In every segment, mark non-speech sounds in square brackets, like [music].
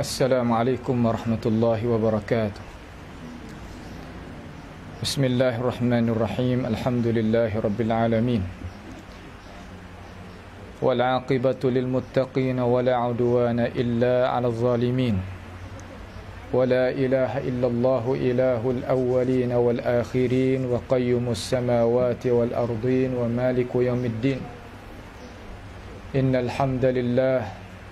السلام عليكم ورحمة الله وبركاته بسم الله الرحمن الرحيم الحمد لله رب العالمين والعاقبة للمتقين ولا عدوان إلا على الظالمين ولا إله إلا الله إله الأولين والآخرين وقيم السماوات والأرضين ومالك يوم الدين إن الحمد لله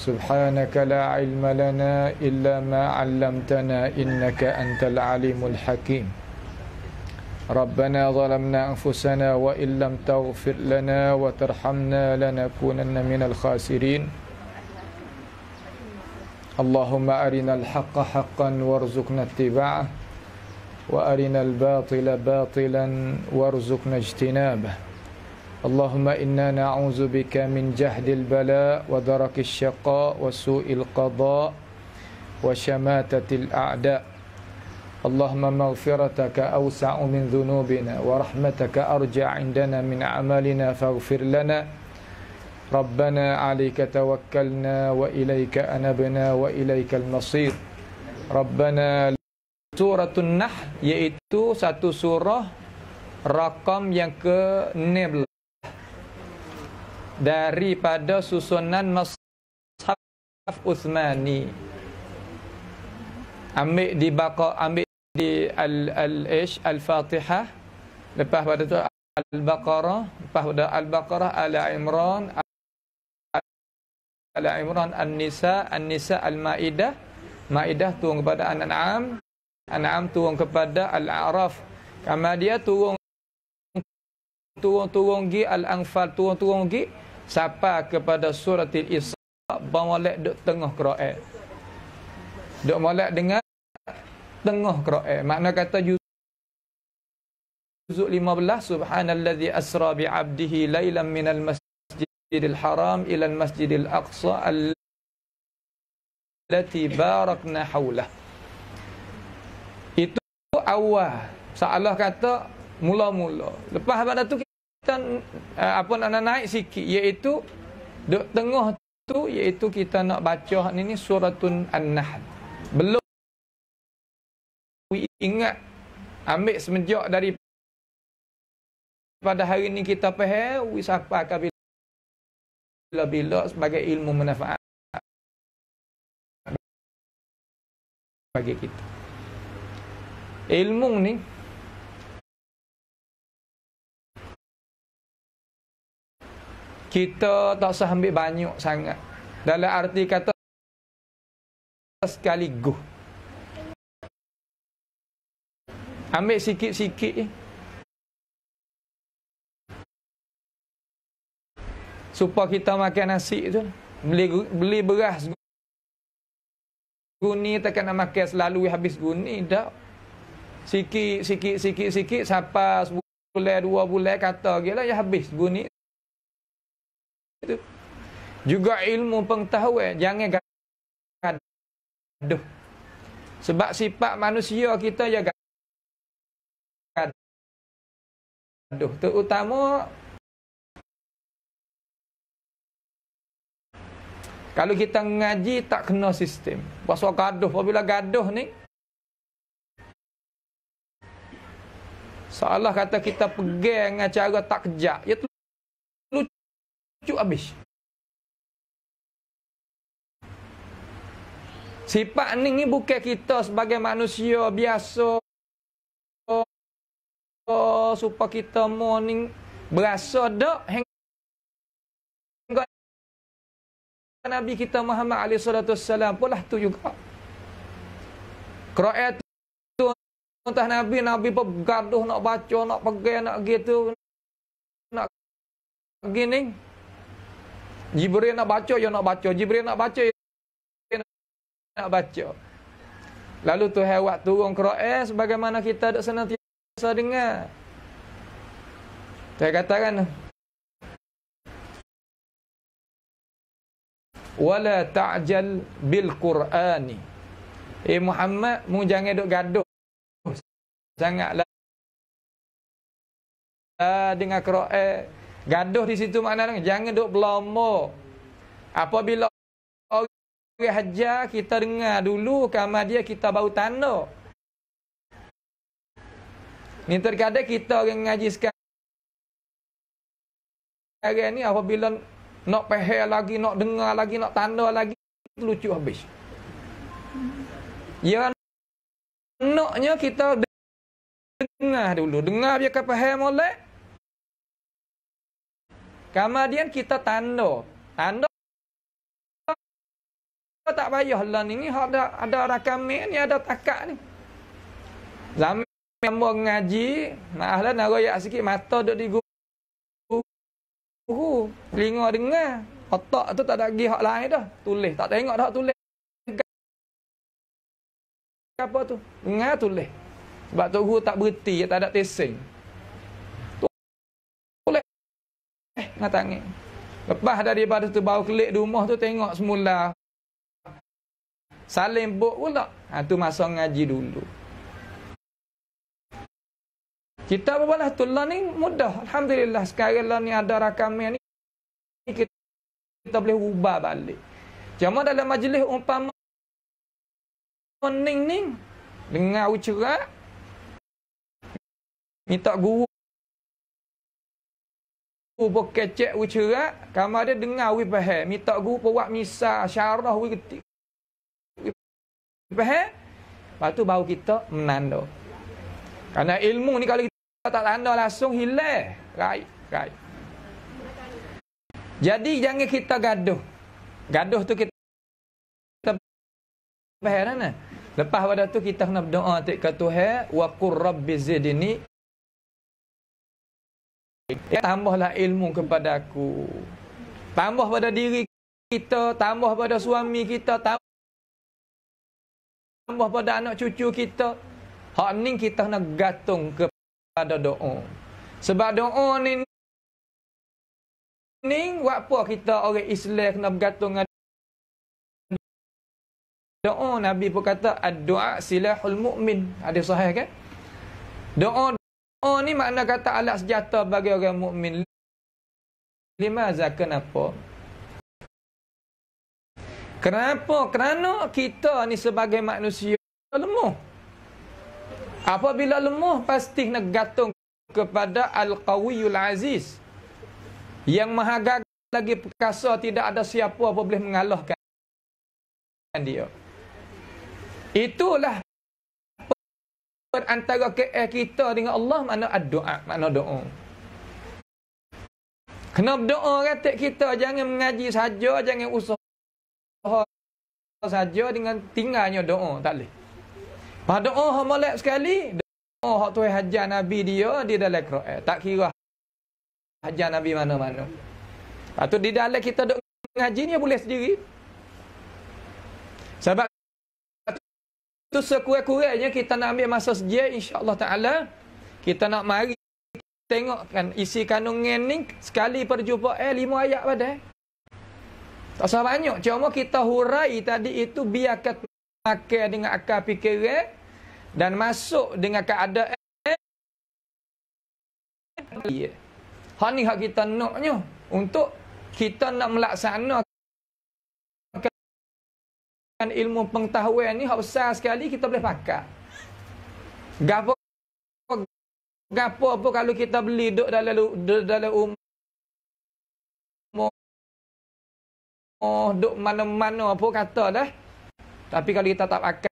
سبحانك لا علم لنا إلا ما علمتنا إنك أنت العليم الحكيم ربنا ظلمنا أنفسنا وإن لم تغفر لنا وترحمنا لنكونن من الخاسرين اللهم أرنا الحق حقا وارزقنا اتباعه وأرنا الباطل باطلا وارزقنا اجتنابه اللهم إنا نعوذ بك من جهد البلاء ودرك الشقاء وسوء القضاء وشماتة الأعداء اللهم مغفرتك أوسع من ذنوبنا ورحمتك أرجع عندنا من عملنا فاغفر لنا ربنا عليك توكلنا وإليك أنبنا وإليك المصير ربنا سورة النحل yaitu satu surah rakam yang ke 16 daripada susunan mushaf Uthmani ambil di baqa ambil di al al ish al fatihah lepas pada tu al baqarah lepas pada al baqarah al imran al imran an nisa an nisa al maidah maidah turun kepada an an'am an'am turun kepada al araf kemudian dia turun turun turun gi al anfal turun turun gi sapa kepada surat al-isra ban duk tengah qiraat duk molek dengan tengah qiraat makna kata juzuk 15 subhanallazi asra bi abdihi lailan minal masjidil haram ila al masjidil aqsa allati barakna haula itu awal seolah kata mula-mula lepas pada datuk kan uh, apa nak, nak naik sikit iaitu duk tengah tu iaitu kita nak baca ni ni suratun an-nahl belum ingat ambil semenjak dari pada hari ini kita faham wis apa bila bila sebagai ilmu manfaat bagi kita ilmu ni kita tak usah ambil banyak sangat. Dalam arti kata sekali go. Ambil sikit-sikit Supaya kita makan nasi tu beli beli beras guni takkan nak makan selalu habis guni dah sikit sikit sikit sikit siapa sebulan dua bulan kata gila ya habis guni itu. Juga ilmu pengetahuan jangan gaduh. Sebab sifat manusia kita ya gaduh. Terutama kalau kita ngaji tak kena sistem. Pasal gaduh, apabila gaduh ni Seolah kata kita pegang dengan cara tak kejap. Ya tu lucu cucuk habis. Sifat ni ni bukan kita sebagai manusia biasa. supaya kita morning berasa dak hingga Nabi kita Muhammad alaihi salatu wasallam lah tu juga. Quran tu entah Nabi Nabi pergaduh nak baca nak pergi nak gitu nak gini Jibril nak baca, ya nak baca. Jibril nak baca, ya nak baca. Lalu tu hewat turun ke Ra'ah sebagaimana kita tak senantiasa dengar. Saya katakan. Wala ta'jal bil Qur'ani. Eh Muhammad, mu jangan duk gaduh. Sangatlah. Ah, dengar Qur'an. Gaduh di situ makna dia. Jangan duduk berlama. Apabila orang hajar, kita dengar dulu. Kamar dia, kita baru tanda. Ni terkadang kita orang ngaji sekarang. ni apabila nak pehel lagi, nak dengar lagi, nak tanda lagi. lucu habis. Ya, naknya kita dengar dulu. Dengar dia kepehel molek. Kemudian kita tanda. Tanda tak payah lah ni. ada, ada rakam ni, ada takak ni. Zaman yang buat ngaji, nak ahli nak royak sikit, mata duduk di guru. Lingga dengar. Otak tu tak ada lagi hak lain dah. Tulis. Tak tengok dah tulis. Apa tu? Dengar tulis. Sebab tu guru tak berhenti, tak ada tesing. ngatangi. Lepas daripada tu bau kelik di rumah tu tengok semula. Salim buk pula. Ha tu masa ngaji dulu. Kita apa tu lah ni mudah. Alhamdulillah sekarang lah ni ada rakaman ni. Kita, kita boleh ubah balik. Cuma dalam majlis umpama. Ning ni. Dengar ucerak. Minta guru pun kecek wi cerak kamar dia dengar wi faham minta guru pun buat misal syarah wi ketik wi faham lepas baru kita menanda Karena ilmu ni kalau kita tak tanda langsung hilang rai rai jadi jangan kita gaduh gaduh tu kita faham kan lepas pada tu kita kena berdoa tak ke Tuhan wa qur rabbi zidni Ya, tambahlah ilmu kepada aku. Tambah pada diri kita, tambah pada suami kita, tambah pada anak cucu kita. Hak ni kita nak gantung kepada doa. Sebab doa ni ni apa kita orang Islam nak bergantung dengan doa Nabi pun kata ad-du'a silahul mu'min ada sahih kan doa Oh ni makna kata alat sejata bagi orang mukmin. Lima za kenapa? Kenapa? Kerana kita ni sebagai manusia lemah. Apabila lemah pasti nak gantung kepada Al-Qawiyul Aziz. Yang maha lagi perkasa tidak ada siapa apa boleh mengalahkan dia. Itulah antara KL kita dengan Allah makna doa, mana doa. Kena doa ratik kita, jangan mengaji saja, jangan usaha saja dengan tinggalnya doa, tak boleh. Pada doa hak molek sekali, doa hak tuai hajar Nabi dia di dalam Quran. Tak kira hajat Nabi mana-mana. Atau di dalam kita doa mengaji ni boleh sendiri. Sebab itu sekurang-kurangnya kita nak ambil masa sejak Allah ta'ala. Kita nak mari tengok kan isi kandungan ni sekali perjumpaan eh, lima ayat pada. Tak usah banyak. Cuma kita hurai tadi itu biarkan makan dengan akal fikiran dan masuk dengan keadaan. Hal ni hak kita naknya untuk kita nak melaksanakan dengan ilmu pengetahuan ni hak besar sekali kita boleh pakai. Gapo gapo apa kalau kita beli duk dalam duk dalam umum oh duk mana-mana apa kata dah. Tapi kalau kita tak pakai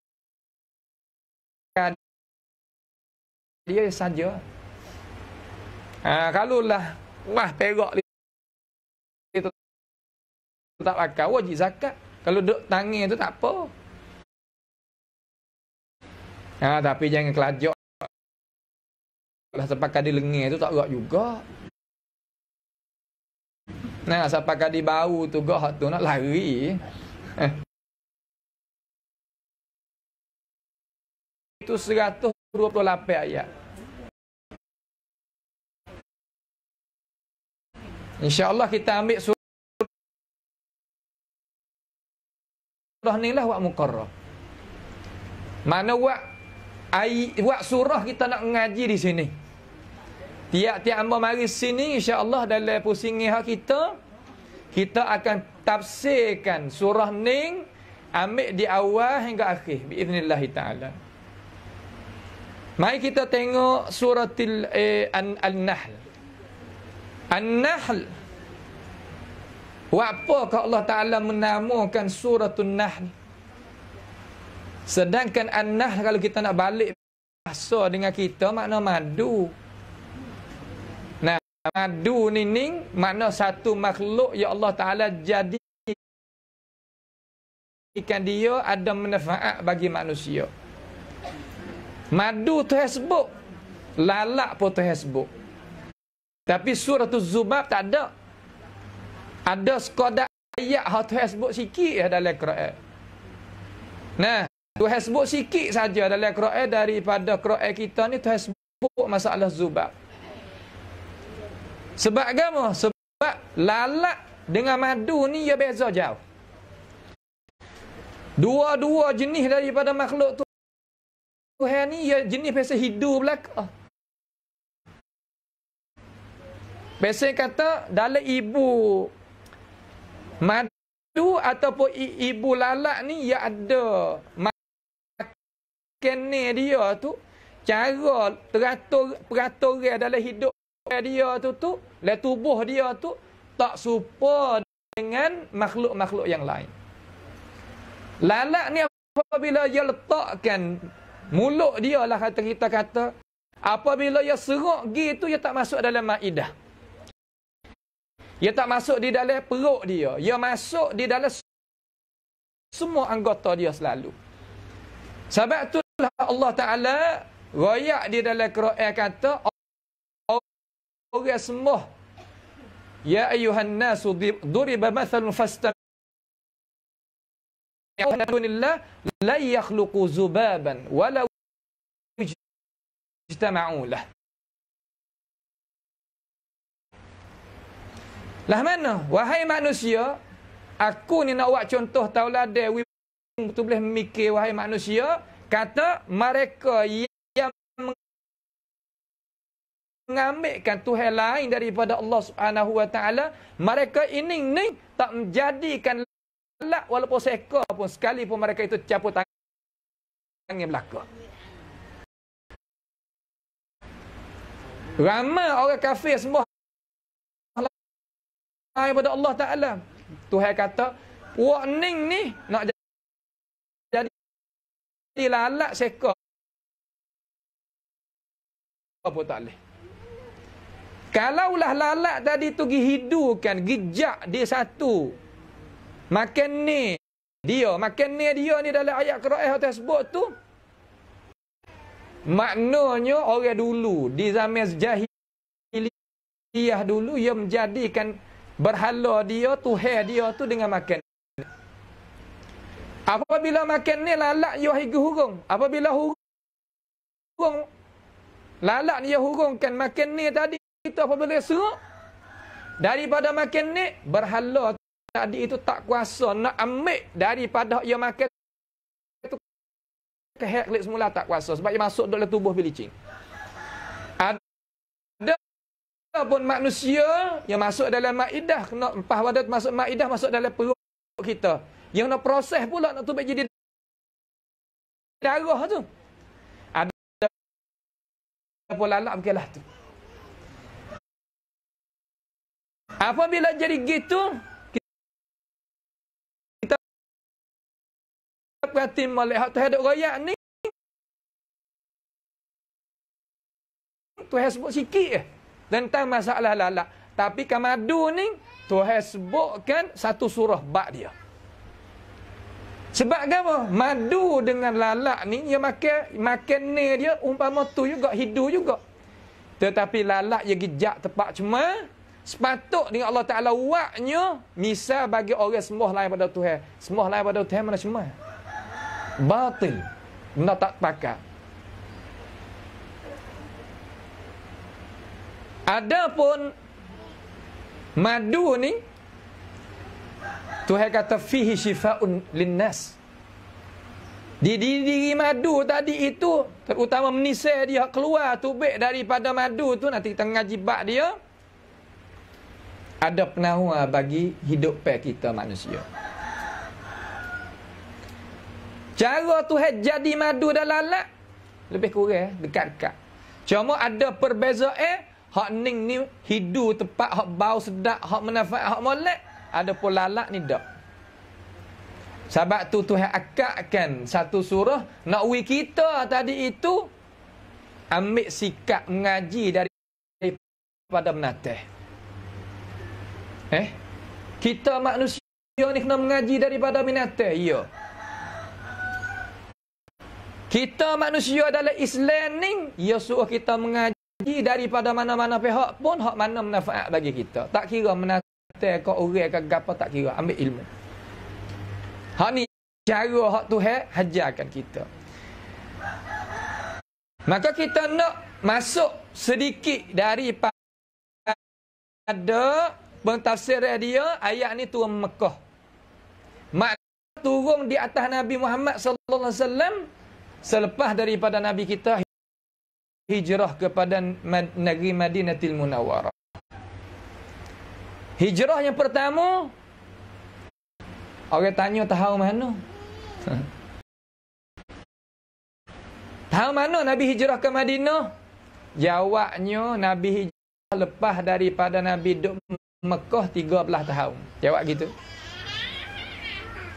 dia saja. Ha, kalau lah wah perak itu tak pakai wajib zakat. Kalau duduk tangis tu tak apa. Ha, tapi jangan kelajak. Lah sepak kadi lengih tu tak gerak juga. Nah, sepak kadi bau tu gerak tu nak lari. [laughs] Itu 128 ayat. Insya-Allah kita ambil surat. lah ni lah wak mukarrah. Mana wak ai wak surah kita nak ngaji di sini. Tiap-tiap hamba mari sini insya-Allah dalam pusingi hak kita kita akan tafsirkan surah Ning ambil di awal hingga akhir باذنillah taala. Mari kita tengok surah eh, An-Nahl. An nahl Al nahl kalau Allah Ta'ala menamakan surah Tunnah ni? Sedangkan An-Nah kalau kita nak balik bahasa dengan kita, makna madu. Nah, madu ni ni makna satu makhluk yang Allah Ta'ala jadi ikan dia ada manfaat bagi manusia. Madu tu hasbuk. Lalak pun tu hasbuk. Tapi surah tu Zubab tak ada ada sekadar ayat hak tu sebut sikit ya dalam Quran. Nah, tu sebut sikit saja dalam Quran daripada Quran kita ni tu sebut masalah zubab. Sebab gamo? Sebab lalat dengan madu ni ya beza jauh. Dua-dua jenis daripada makhluk tu Tuhan ni ia ya jenis pesa hidup belaka. Pesa kata dalam ibu Madu ataupun i- ibu lalat ni ya ada makan dia tu cara teratur dia dalam hidup dia tu tu dan tubuh dia tu tak serupa dengan makhluk-makhluk yang lain. Lalat ni apabila dia letakkan mulut dia lah kata kita kata apabila dia serok gitu dia tak masuk dalam maidah. Ia tak masuk di dalam perut dia. Ia masuk di dalam semua anggota dia selalu. Sebab tu Allah Ta'ala Raya di dalam Quran kata orang semua Ya ayuhan nasu duriba mathalun fastaqim Ya ayuhan zubaban, walau mathalun Lah mana? Wahai manusia, aku ni nak buat contoh taulah Dewi tu boleh mikir wahai manusia, kata mereka yang mengambilkan Tuhan lain daripada Allah Subhanahu Wa Taala, mereka ini ni tak menjadikan lak walaupun seekor pun sekali pun mereka itu caput tangan belakang. Ramai orang kafir semua pada Allah Ta'ala. Tuhan kata, warning ni nak jadi lalak seka. Apa tak boleh. Kalaulah lalak tadi tu gihidukan, gijak dia satu. Makan ni dia. Makan ni dia ni dalam ayat Quran yang tersebut tu. Maknanya orang dulu di zaman jahiliyah dulu ia menjadikan berhala dia tu hair dia tu dengan makan apabila makan ni lalat dia higu hurung apabila hurung lalat dia hurungkan makan ni tadi itu apabila dia suruh daripada makan ni berhala tadi itu tak kuasa nak ambil daripada dia makan ke hair semula tak kuasa sebab dia masuk dalam tubuh bilicing pun manusia yang masuk dalam maidah kena empah wadah masuk maidah masuk dalam perut kita yang nak proses pula nak tubuh jadi darah tu ada apa lalak bukanlah tu apabila jadi gitu kita berhati melihat tu hidup royak ni tu hasbuk sikit eh tentang masalah lalat. Tapi kamadu ni Tuhan sebutkan satu surah bab dia. Sebab apa? Madu dengan lalat ni dia makan makan ni dia umpama tu juga hidu juga. Tetapi lalat dia gijak tepat cuma sepatut dengan Allah Taala waknya misal bagi orang semua lain pada Tuhan. semua lain pada Tuhan mana cuma? Batil. Benda tak pakai. Adapun madu ni Tuhan kata fihi shifaun linnas. Di diri, madu tadi itu terutama menisai dia keluar tubik daripada madu tu nanti kita ngaji bab dia ada penawar bagi hidup pe kita manusia. Cara tu jadi madu dan lalat lebih kurang eh, dekat-dekat. Cuma ada perbezaan eh? Hak ning ni hidu tepat, hak bau sedap, hak manfaat, hak molek. Ada pun lalat ni tak. Sebab tu Tuhan akakkan satu surah. Nak wik kita tadi itu. Ambil sikap mengaji dari pada menateh. Eh? Kita manusia ni kena mengaji daripada menateh. Ya. Kita manusia adalah Islam ni. Ya suruh kita mengaji. Di daripada mana-mana pihak pun hak mana manfaat bagi kita. Tak kira menata ke orang ke gapo tak kira ambil ilmu. Hak ni cara hak tu hajarkan kita. Maka kita nak masuk sedikit daripada ada pentafsir dia ayat ni turun Mekah. Mak turun di atas Nabi Muhammad sallallahu alaihi wasallam selepas daripada nabi kita hijrah kepada negeri Madinatul Munawwarah. Hijrah yang pertama orang tanya tahu mana? [laughs] Tahu mana Nabi hijrah ke Madinah? Jawabnya Nabi hijrah lepas daripada Nabi duduk Mekah 13 tahun. Jawab gitu.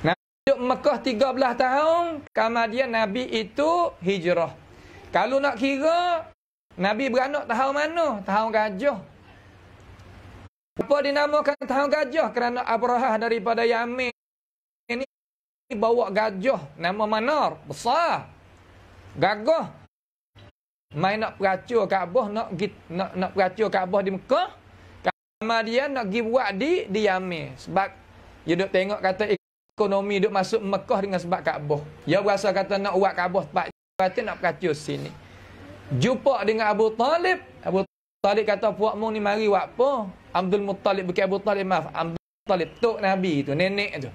Nabi duduk Mekah 13 tahun, kemudian Nabi itu hijrah. Kalau nak kira, Nabi beranak tahun mana? Tahun gajah. Apa dinamakan tahun gajah? Kerana Abrahah daripada Yamin ini bawa gajah. Nama Manar. Besar. Gagah. Main nak peracur Kaabah, nak, git, nak, nak peracur Kaabah di Mekah. Kama dia nak pergi buat di, di Yamin. Sebab dia duduk tengok kata ekonomi duduk masuk Mekah dengan sebab Kaabah. Dia berasa kata nak buat Kaabah tempat kata nak kacau sini. Jumpa dengan Abu Talib. Abu Talib kata puak mu ni mari buat apa? Abdul Muttalib bukan Abu Talib maaf. Abdul Muttalib tok Nabi tu, nenek tu.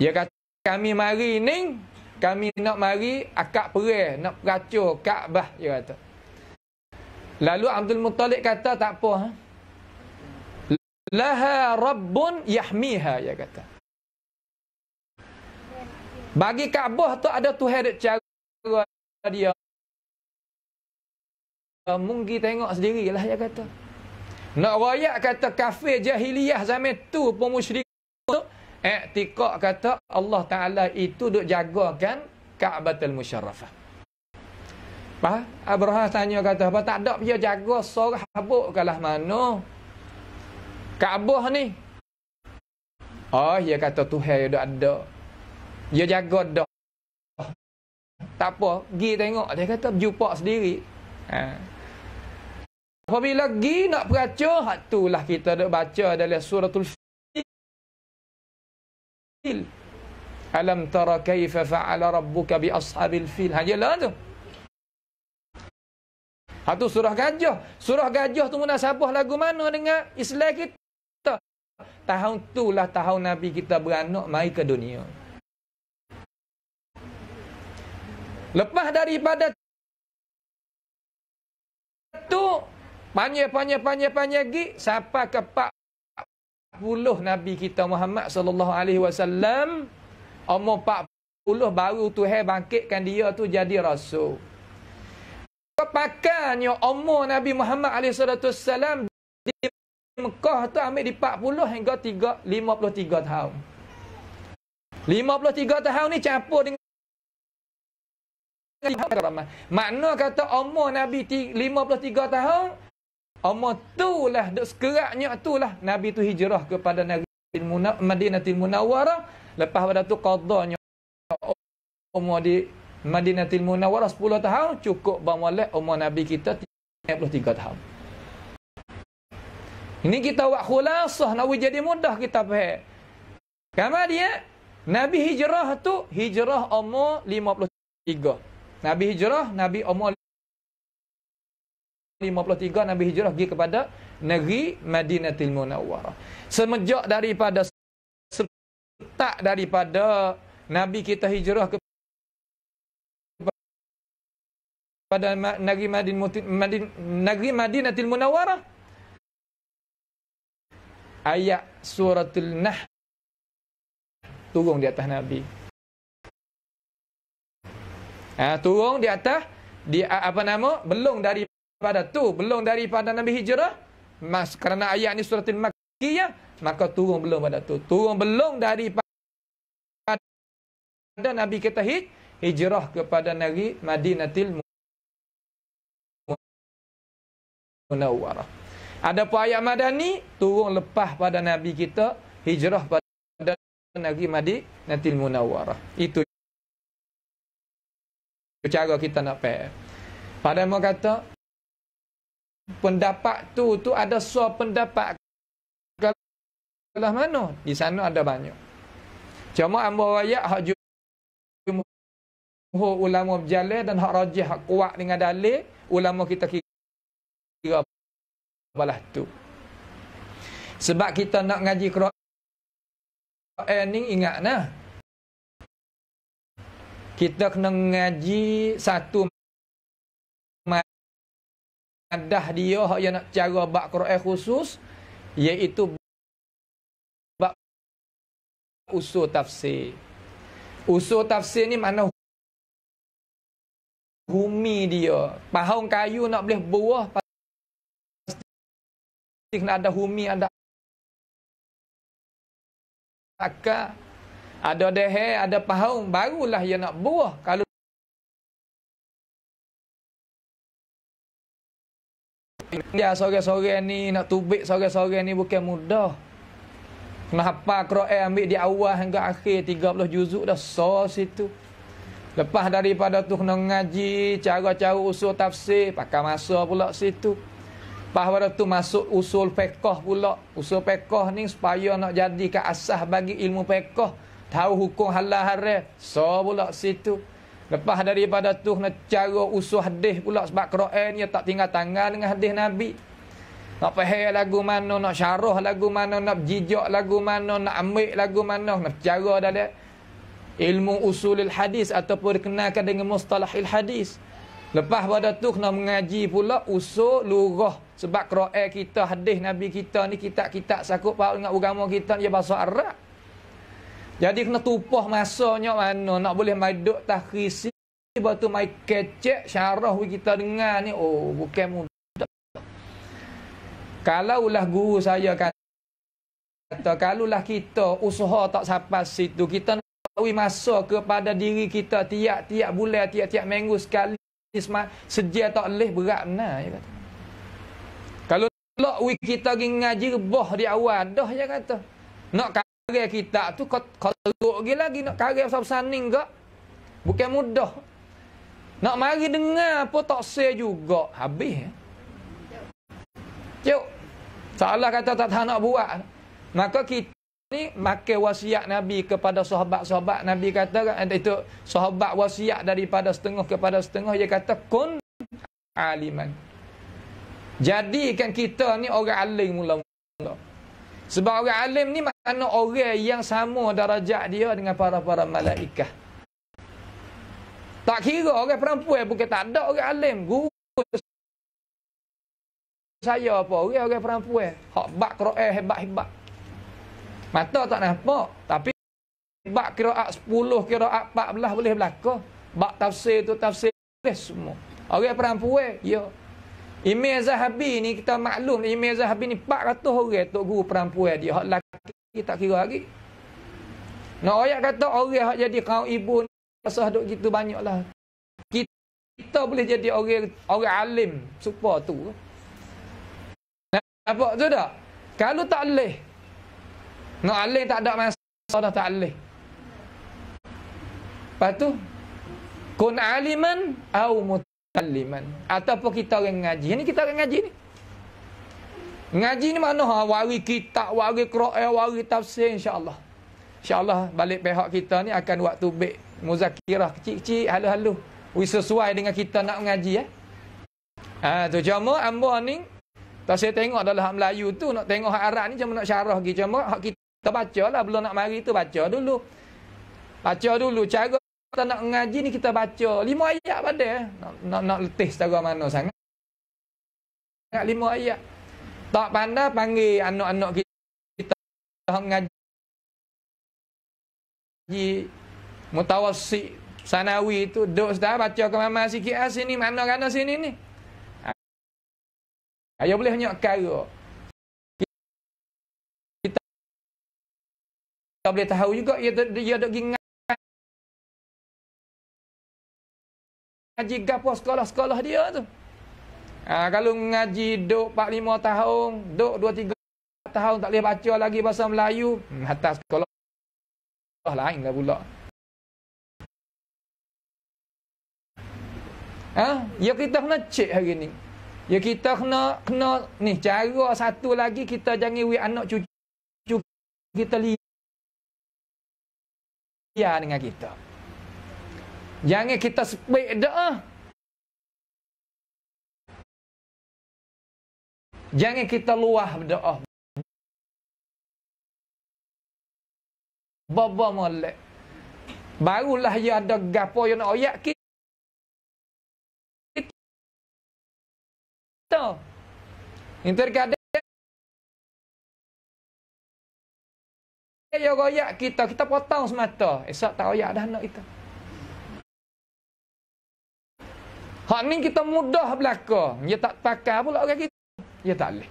Dia kata kami mari ni kami nak mari akak perih nak kacau Kaabah dia kata. Lalu Abdul Muttalib kata tak apa. Ha? Laha rabbun yahmiha dia kata. Bagi Kaabah tu ada tu herit cara dia. Munggi tengok sendiri lah dia kata. Nak rakyat kata kafir jahiliyah zaman tu pemusyrik eh Iktikak kata Allah Ta'ala itu duk jagakan Ka'batul Musyarrafah. Faham? Abraha tanya kata apa? Tak ada dia jaga sorah habuk kalah mana. Kaabah ni. Oh, dia kata Tuhan dia ada dia jaga dah tak apa pergi tengok dia kata jumpa sendiri ha. apabila pergi nak peraca hak itulah kita dah baca dalam suratul fil alam tara kaifa fa'ala rabbuka bi ashabil fil hanya lah tu Ha tu surah gajah. Surah gajah tu munasabah lagu mana dengan Islam kita? Tahun tu lah tahun Nabi kita beranak mari ke dunia. Lepas daripada tu panjang panjang panjang panjang lagi sampai ke 40 Nabi kita Muhammad sallallahu alaihi wasallam umur 40 baru Tuhan bangkitkan dia tu jadi rasul. Pakannya umur Nabi Muhammad alaihi salatu wasallam di Mekah tu ambil di 40 hingga 3 53 tahun. 53 tahun ni campur dengan Makna kata umur Nabi 53 tahun Umur tu lah Sekeraknya tu lah Nabi tu hijrah kepada Madinah Til Munawara Lepas pada tu qadanya Umur di Madinah Til Munawara 10 tahun Cukup bermula umur Nabi kita 53 tahun Ini kita buat khulasah Nabi jadi mudah kita faham Kamu dia Nabi hijrah tu hijrah umur 53 Nabi hijrah, Nabi umur 53 Nabi hijrah pergi kepada negeri Madinatul Munawwarah. Semenjak daripada tak daripada Nabi kita hijrah ke pada negeri Madin Madin negeri Madinatul Munawwarah ayat suratul Nahl turun di atas Nabi uh, turun di atas di ah, apa nama belum daripada tu belum daripada nabi hijrah mas kerana ayat ni suratul makkiyah maka turun belum pada tu turun belum daripada nabi kita hij, hijrah kepada negeri madinatil munawwarah ada pun ayat madani turun lepas pada nabi kita hijrah pada negeri madinatil munawwarah itu cara kita nak pay. Pada mau kata pendapat tu tu ada suar pendapat kalah mana? Di sana ada banyak. Cuma ambo rakyat hak jumpa ulama berjala dan hak rajih hak kuat dengan dalil ulama kita kira balah tu. Sebab kita nak ngaji Quran ni ingat nah kita kena ngaji satu madah dia yang nak cara bab Quran khusus iaitu bab usul tafsir. Usul tafsir ni mana humi dia. Pahang kayu nak boleh buah pasti kena ada humi ada akar ada dehe, ada pahung, barulah ia nak buah. Kalau dia sore-sore ni nak tubik sore-sore ni bukan mudah. Kena hafal Quran ambil di awal hingga akhir 30 juzuk dah so situ. Lepas daripada tu kena ngaji cara-cara usul tafsir, pakai masa pula situ. Lepas pada tu masuk usul pekoh pula. Usul pekoh ni supaya nak jadi ke asah bagi ilmu pekoh. Tahu hukum halal haram. So pula situ. Lepas daripada tu nak cara usul hadis pula sebab Quran dia tak tinggal tangan dengan hadis Nabi. Nak faham lagu mana, nak syarah lagu mana, nak jijak lagu mana, nak ambil lagu mana, nak cara dah dia. Ilmu usulil hadis ataupun dikenalkan dengan mustalahil hadis. Lepas pada tu nak mengaji pula usul lurah sebab Quran kita, hadis Nabi kita ni kitab-kitab sakut pahal dengan agama kita ni bahasa Arab. Jadi kena tupah masanya mana oh, nak boleh mai duk tahris sebab tu mai kecek syarah kita dengar ni oh bukan mudah. Kalau ulah guru saya kata kalau lah kita usaha tak sampai situ kita bagi masa kepada diri kita tiap-tiap bulan tiap-tiap minggu sekali semak sejia tak leh berat benar dia kata. Kalau lok kita pergi ngaji rebah di awal dah dia kata. Nak karya kita tu kalau lagi lagi nak karya besar sanding ke bukan mudah nak mari dengar apa tak sel juga habis ya? cuk salah kata tak tahu nak buat maka kita ni makai wasiat Nabi kepada sahabat-sahabat Nabi kata eh, itu sahabat wasiat daripada setengah kepada setengah dia kata kun aliman jadikan kita ni orang alim mula-mula sebab orang alim ni makna orang yang sama darajat dia dengan para-para malaikat. Tak kira orang perempuan bukan tak ada orang alim. Guru saya apa? Orang, orang perempuan. Hak bak kera'ah hebat-hebat. Mata tak nampak. Tapi bak kera'ah 10, kera'ah 14 boleh berlaku. Bak tafsir tu tafsir boleh semua. Orang perempuan, ya. Imam Zahabi ni kita maklum Imam Zahabi ni 400 orang tok guru perempuan dia hak laki tak kira lagi. Nak no, ayat kata orang hak jadi kaum ibu pasal hak gitu banyaklah. Kita, kita boleh jadi orang orang alim super tu. Apa tu dak? Kalau tak leh. Nak no, alim tak ada masa dah tak leh. Lepas tu kun aliman au mut Saliman. Ataupun kita orang ngaji. Ini kita orang ngaji ni. Ngaji ni mana? Ha? Wari kitab, wari kera'ah, wari tafsir insyaAllah. InsyaAllah balik pihak kita ni akan waktu baik. Muzakirah kecil-kecil, halu-halu. We sesuai dengan kita nak ngaji eh. Ha, tu cuma ambo ni. Tak saya tengok dalam hak Melayu tu. Nak tengok hak Arab ni cuma nak syarah lagi. Cuma hak kita baca lah. Belum nak mari tu baca dulu. Baca dulu. Cara kita nak ngaji ni kita baca lima ayat pada nak nak, nak letih secara mana sangat nak lima ayat tak pandai panggil anak-anak kita kita ngaji ngaji mutawassi sanawi tu duk sedar baca ke mama sikit ah sini mana kan sini ni ah, ayo boleh hanya kara kita, kita boleh tahu juga ia dia dok ingat ngaji gapo sekolah-sekolah dia tu. Ha, kalau ngaji duk 4-5 tahun, duk 2-3 tahun tak boleh baca lagi bahasa Melayu, hmm, atas sekolah lain lah pula. Ha? Ya kita kena cek hari ni. Ya kita kena, kena ni cara satu lagi kita jangan wik anak cucu, cucu kita lihat dengan kita. Jangan kita sepik dah. Jangan kita luah berdoa. Baba molek. Barulah yang ada gapo yang nak oyak kita. Itu. Yang terkadang. Ya goyak kita, kita potong semata. Esok tak oyak dah nak kita. Hak ni kita mudah belaka. Dia tak pakar pula orang kita. Dia tak boleh.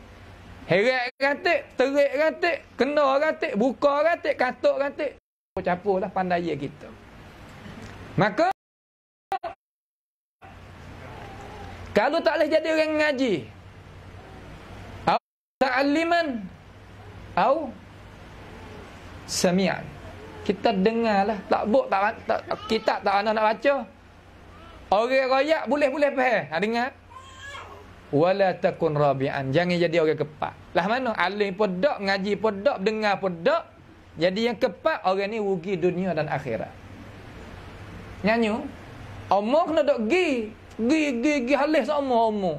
Heret katik, terik katik, kena katik, buka katik, katuk katik. Capur lah pandai kita. Maka, kalau tak boleh jadi orang ngaji, tak aliman, au semian Kita dengarlah, tak buk, tak, tak, kita tak anak nak baca, Orang royak boleh-boleh pahal. Ha, dengar. Wala takun rabian. Jangan jadi orang kepak. Lah mana? Alim pun dok, ngaji pun dok, dengar pun dok. Jadi yang kepak, orang ni rugi dunia dan akhirat. Nyanyu. Umur kena dok gi. Gi, gi, gi. Halis semua umur.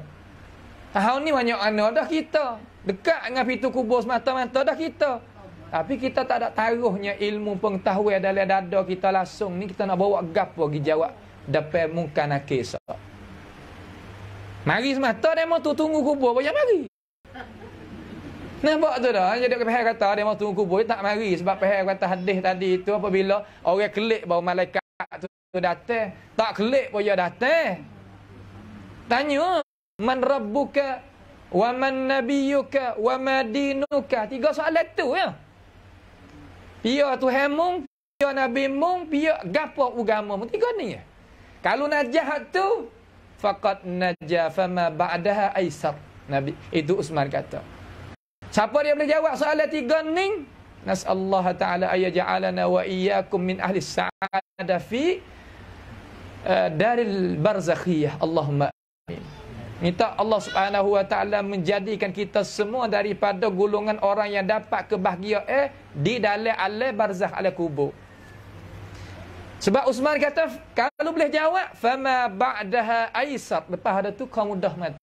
Hal ni banyak anak dah kita. Dekat dengan pintu kubur semata-mata dah kita. Tapi kita tak ada taruhnya ilmu pengetahuan dalam dada kita langsung. Ni kita nak bawa gapa pergi jawab depan muka nak kisah. Mari semata dia mau tu tunggu kubur, banyak mari. Nampak tu dah, jadi dia kata dia mau tunggu kubur, dia tak mari. Sebab pihak kata hadis tadi tu apabila orang kelik bahawa malaikat tu, tu datang. Tak kelik pun dia datang. Tanya, man rabbuka wa man nabiyuka wa madinuka. Tiga soalan tu ya. Pia tu hemung, pia nabimung, pia gapa ugamamu. Tiga ni ya. Kalau najah tu faqat najah fama ba'daha aisar. Nabi itu Uthman kata. Siapa yang boleh jawab soalan tiga ni? Nas Allah Taala ayya ja'alana wa iyyakum min ahli sa'adah fi uh, daril barzakhiyah. Allahumma amin. Minta Allah Subhanahu Wa Taala menjadikan kita semua daripada golongan orang yang dapat kebahagiaan eh, di dalam alam barzakh ala kubur. Sebab Usman kata kalau boleh jawab fama ba'daha aisar. Lepas ada tu kau mudah mati.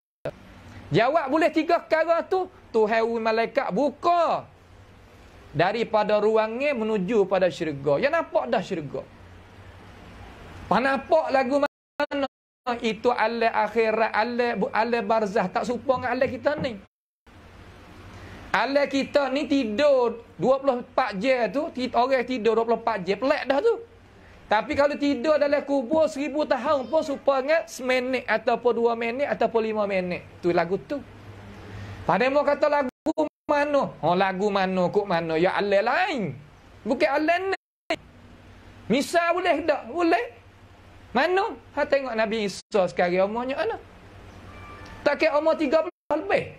Jawab boleh tiga perkara tu Tuhan malaikat buka daripada ruangnya menuju pada syurga. Yang nampak dah syurga. Pan nampak lagu mana itu alam akhirat, alam alam barzah tak serupa dengan alam kita ni. Alam kita ni tidur 24 jam tu, orang tidur 24 jam pelak dah tu. Tapi kalau tidur dalam kubur seribu tahun pun supaya ingat semenit ataupun dua minit ataupun lima minit tu lagu tu Pada yang kata lagu mana Oh lagu mana Kuk mana Ya Allah lain Bukan Allah ni Misal boleh tak? Boleh Mana? Ha tengok Nabi Isa sekarang umurnya mana? Lah. Tak kira umur tiga puluh lebih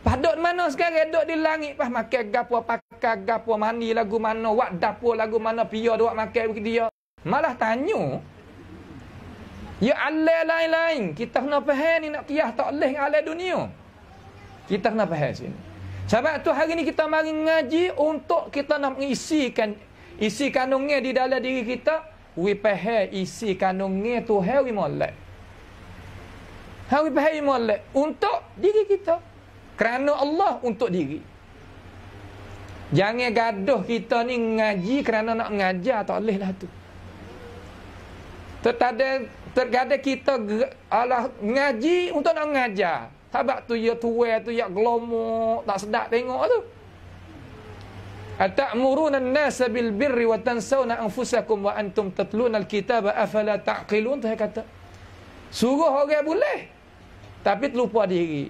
Padut mana sekarang duduk di langit pas makan gapo pakai gapo mani lagu mana wak dapur lagu mana pia duak makan dia Malah tanya Ya Allah lain-lain Kita kena faham ni nak kiyah tak boleh dengan alai dunia Kita kena faham sini Sebab tu hari ni kita mari ngaji Untuk kita nak mengisikan Isi kandungnya di dalam diri kita We faham isi kandungnya tu Hari malak Hari faham malak Untuk diri kita Kerana Allah untuk diri Jangan gaduh kita ni ngaji kerana nak ngajar tak boleh lah tu. Tetada tergada kita Allah ngaji untuk nak mengajar. Sebab tu ya tua tu ya gelomok, tak sedap tengok tu. Atamuruna an-nasa bil birri wa tansawna anfusakum wa antum tatluna al-kitaba afala taqilun tu kata. Suruh orang boleh tapi terlupa diri.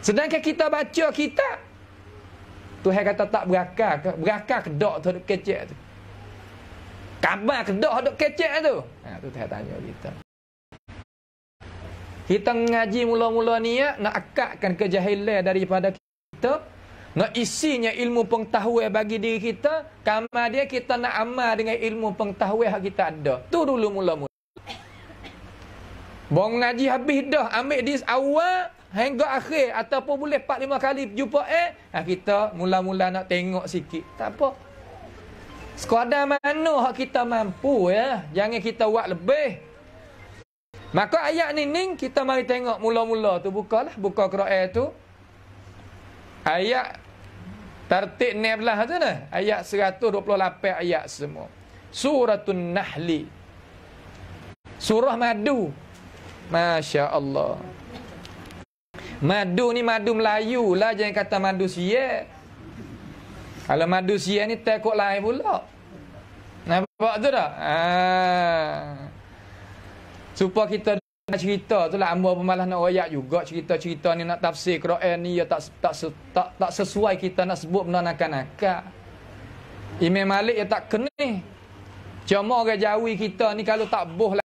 Sedangkan kita baca kitab Tuhan kata tak berakal, berakal kedok tu kecil tu. Kabar kedah duk kecek tu. Ha tu saya tanya kita. Kita ngaji mula-mula niat ya, nak akakkan kejahilan daripada kita. Nak isinya ilmu pengetahuan bagi diri kita. Kamar dia kita nak amal dengan ilmu pengetahuan yang kita ada. Tu dulu mula-mula. Bong ngaji habis dah. Ambil di awal hingga akhir. Ataupun boleh 4-5 kali jumpa eh. Ha, kita mula-mula nak tengok sikit. Tak apa. Sekadar mana hak kita mampu ya. Jangan kita buat lebih. Maka ayat ni ning kita mari tengok mula-mula tu bukalah buka Quran tu. Ayat tertib ni belah tu nah. Ayat 128 ayat semua. Suratul Nahl, Surah Madu. Masya Allah. Madu ni madu Melayu lah. Jangan kata madu siya. Kalau madu siya ni tekuk lain pula. Nampak tu tak? Ha. Supaya kita nak cerita tu lah Amba pun malah nak rayak juga Cerita-cerita ni nak tafsir Quran ni ya tak, tak, tak, tak sesuai kita nak sebut benda nakal-nakal Imam Malik ya tak kena ni Cuma orang jauhi kita ni kalau tak boh lah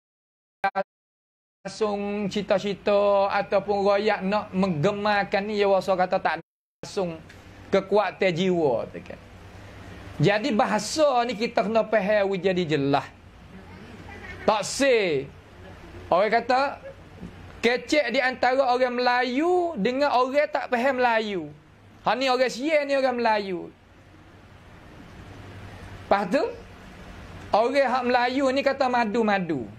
Langsung cita-cita ataupun rakyat nak menggemarkan ni Ya wasa kata tak langsung kekuatan jiwa tu kan jadi bahasa ni kita kena faham jadi jelah tak Taksir. Orang kata kecek di antara orang Melayu dengan orang tak faham Melayu. Ha ni orang Sien ni orang Melayu. Lepas tu orang hak Melayu ni kata madu-madu.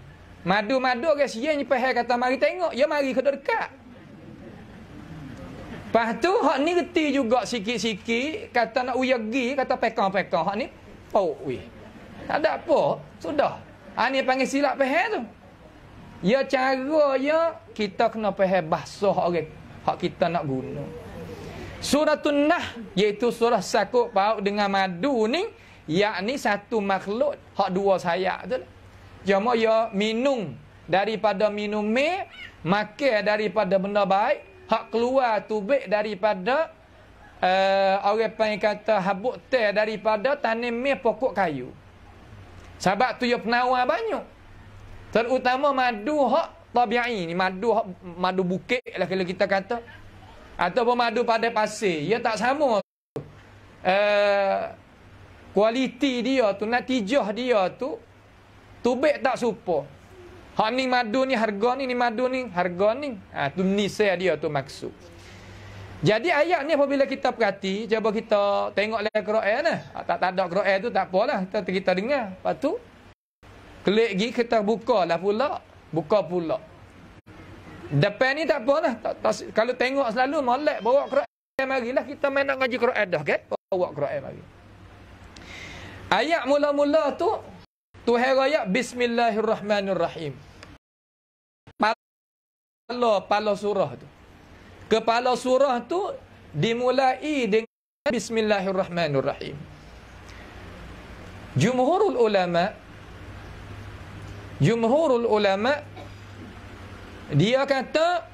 Madu-madu orang Sien ni faham kata mari tengok, ya mari kedok dekat. Lepas tu, hak ni reti juga sikit-sikit. Kata nak uya gi, kata pekang-pekang. Hak ni, pauk weh. Tak ada apa. Sudah. Ha ni panggil silap peher tu. Ya cara ya, kita kena peher bahasa orang. Okay. Hak kita nak guna. Surah tunnah, iaitu surah sakut pauk dengan madu ni. Yakni satu makhluk, hak dua sayap tu. Cuma ya minum. Daripada minum me makan daripada benda baik, hak keluar tubik daripada uh, orang panggil kata habuk teh daripada tanim meh pokok kayu. Sebab tu ia penawar banyak. Terutama madu hak tabi'i ni. Madu hak, madu bukit lah kalau kita kata. Ataupun madu pada pasir. Ia tak sama. Uh, kualiti dia tu, natijah dia tu, tubik tak super. Hak ni madu ni harga ni, ni madu ni harga ni. Ha, tu nisa dia tu maksud. Jadi ayat ni apabila kita perhati, cuba kita tengok lain Quran ni. Eh? Ha, tak, tak ada Quran tu tak apalah, kita, kita dengar. Lepas tu, klik gi kita buka lah pula. Buka pula. Depan ni tak apalah. Tak, tak, kalau tengok selalu, molek bawa Quran mari lah. Kita main nak ngaji Quran dah, okay? Bawa Quran mari. Ayat mula-mula tu, Tuhan raya, Bismillahirrahmanirrahim kepala pala surah tu. Kepala surah tu dimulai dengan bismillahirrahmanirrahim. Jumhurul ulama Jumhurul ulama dia kata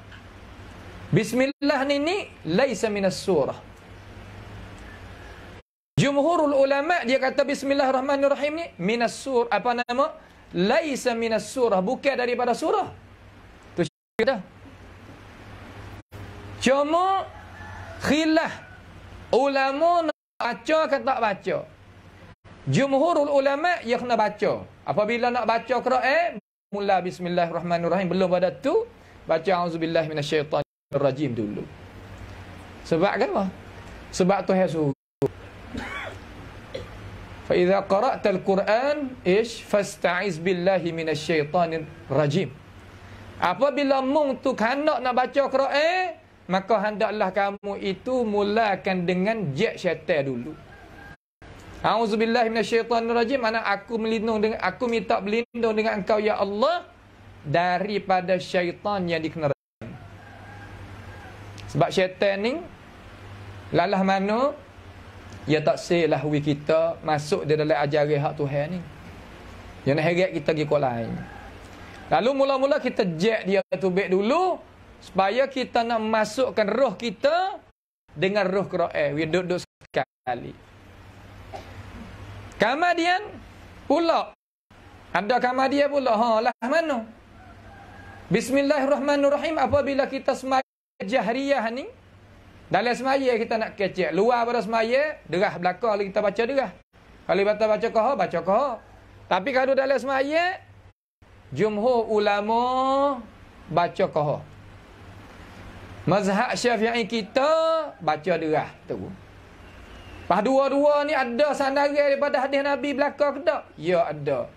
bismillah ni ni laisa minas surah. Jumhurul ulama dia kata bismillahirrahmanirrahim ni minas surah apa nama? Laisa minas surah bukan daripada surah kita. Cuma khilaf ulama nak baca ke tak baca. Jumhurul ulama ya kena baca. Apabila nak baca Quran, eh, mula bismillahirrahmanirrahim belum pada tu baca auzubillahi minasyaitonirrajim dulu. Sebab kenapa? Sebab tu hasu. Fa idza qara'tal Quran ish fasta'iz billahi minasyaitonirrajim. Apabila mung tu kanak nak baca Quran, maka hendaklah kamu itu mulakan dengan jek syaitan dulu. Auzubillahi minasyaitanirrajim. Mana aku melindung dengan aku minta berlindung dengan engkau ya Allah daripada syaitan yang dikenal. Sebab syaitan ni lalah mano, ya tak selah kita masuk dia dalam ajaran hak Tuhan ni. Yang nak heret kita pergi kau lain. Lalu mula-mula kita jet dia tu baik dulu supaya kita nak masukkan roh kita dengan roh Quran. Kita duduk sekali. Kemudian pula ada kemudian pula ha lah mana? Bismillahirrahmanirrahim apabila kita semayah jahriyah ni dalam semayah kita nak kecek luar pada semayah derah belakang kita baca derah kalau kita baca kohor baca kohor tapi kalau dalam semayah Jumhur ulama baca qaha. Mazhab Syafi'i kita baca derah tu. Pas dua-dua ni ada sandaran daripada hadis Nabi belaka ke tak? Ya ada.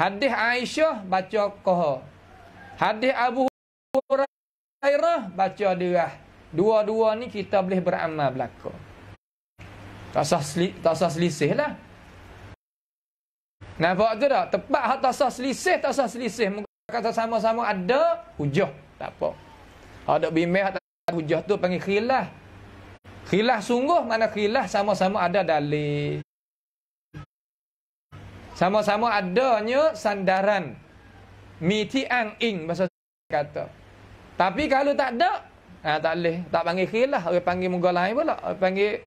Hadis Aisyah baca qaha. Hadis Abu Hurairah baca derah. Dua-dua ni kita boleh beramal belaka. Tak usah selisih lah. Nampak tu tak? Tepat hak tak sah selisih, tak sah selisih. Kata sama-sama ada hujah. Tak apa. Ada bimbing hak tak sah hujah tu panggil khilah. Khilah sungguh mana khilah sama-sama ada dalil. Sama-sama adanya sandaran. Miti ang ing bahasa kata. Tapi kalau tak ada, ha, tak boleh. Tak panggil khilah. Orang panggil munggu lain pula. Orang panggil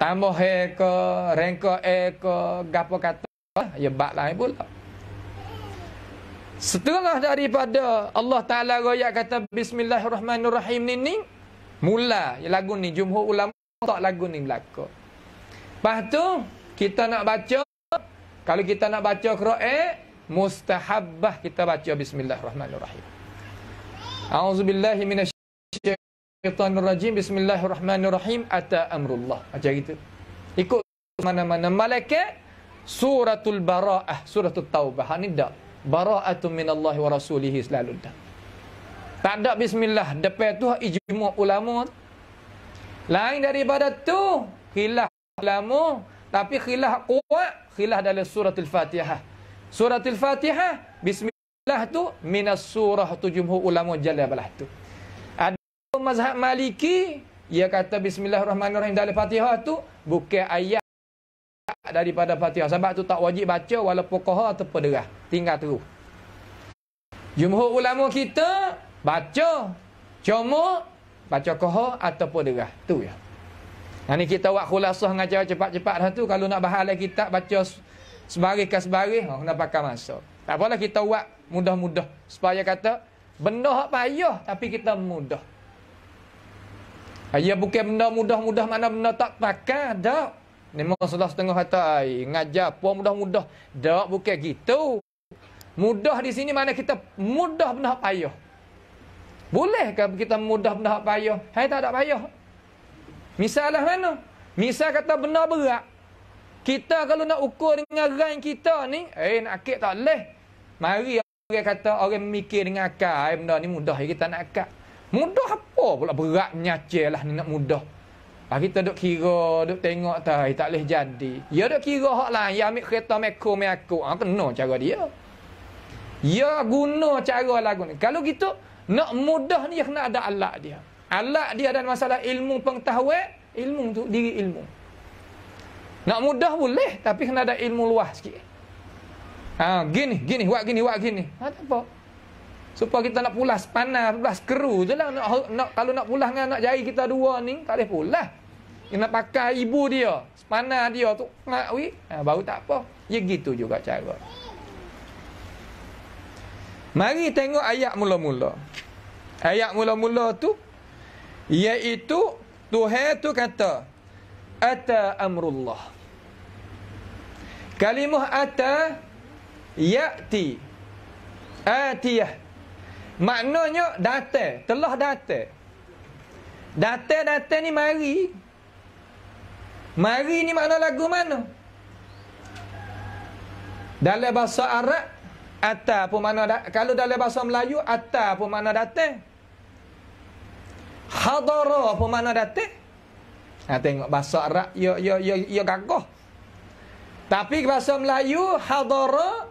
tambah ke, rengka ke, gapo kata ya bab lain pula. Setelah daripada Allah Ta'ala rakyat kata Bismillahirrahmanirrahim ni ni Mula ya, lagu ni Jumhur ulama tak lagu ni berlaku Lepas tu kita nak baca Kalau kita nak baca Quran eh, Mustahabbah kita baca Bismillahirrahmanirrahim Auzubillahiminasyaitanirrajim Bismillahirrahmanirrahim Ata amrullah Macam gitu. Ikut mana-mana malaikat suratul bara'ah suratul taubah ni dak bara'atu minallahi wa rasulihi selalu dak tak ada bismillah depan tu ijma ulama lain daripada tu khilaf ulama tapi khilaf kuat khilaf dalam suratul fatihah suratul fatihah bismillah tu minas surah tu jumhur ulama jalan belah tu ada mazhab maliki ia kata bismillahirrahmanirrahim dalam fatihah tu bukan ayat daripada Fatihah. Sebab tu tak wajib baca walaupun koha atau derah. Tinggal tu. Jumhur ulama kita baca cuma baca koha atau derah. Tu ya. Nah ni kita buat khulasah dengan cara cepat-cepat dah tu. Kalau nak bahas lagi kitab baca sebarih ke sebarih. Oh, kena pakai masa. Tak apalah kita buat mudah-mudah. Supaya kata benda hak payah tapi kita mudah. Ia bukan benda mudah-mudah mana benda tak pakai dah. Memang salah setengah harta air. Ngajar pun mudah-mudah. Tak bukan gitu. Mudah di sini mana kita mudah benar payah. Bolehkah kita mudah benar payah? Hai tak ada payah. Misalah mana? Misal kata benda berat. Kita kalau nak ukur dengan rang kita ni, eh nak akik tak boleh. Mari orang kata orang mikir dengan akal, benda ni mudah ya, kita nak akal. Mudah apa pula beratnya celah ni nak mudah. Ha, kita duk kira, duk tengok tak, tak boleh jadi. Ya duk kira hak lain, ya ambil kereta meko meko. Ha, tenuh cara dia. Ya guna cara lagu ni. Kalau gitu, nak mudah ni, ya kena ada alat dia. Alat dia dan masalah ilmu pengetahuan, ilmu tu diri ilmu. Nak mudah boleh, tapi kena ada ilmu luas sikit. Ha, gini, gini, buat gini, buat gini. Ha, tak apa. Supaya kita nak pulas panas, pulas keruh. je lah. Nak, nak, kalau nak pulas dengan anak jari kita dua ni, tak boleh pulas kena pakai ibu dia mana dia tu nak wi ha, baru tak apa ya gitu juga cara mari tengok ayat mula-mula ayat mula-mula tu iaitu Tuhan tu kata ata amrullah kalimah ata yati atiyah maknanya datang telah datang datang-datang ni mari Mari ni makna lagu mana? Dalam bahasa Arab, atta pun mana kalau dalam bahasa Melayu atta pun mana datang? Hadara pun mana datang? Ha tengok bahasa Arab yo yo yo yo gagah. Tapi bahasa Melayu hadara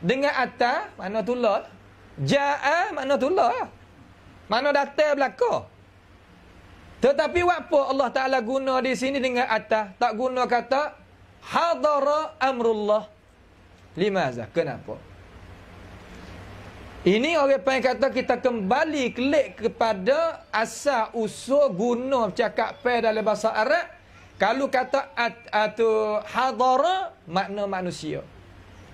dengan atta mana tular? Ja'a mana tular? Mana datang belakang? Tetapi apa Allah Ta'ala guna di sini dengan atas? Tak guna kata, Hadara amrullah. Lima azah. Kenapa? Ini orang yang kata kita kembali klik kepada asa usul guna cakap pair dalam bahasa Arab. Kalau kata at, atau hadara makna manusia.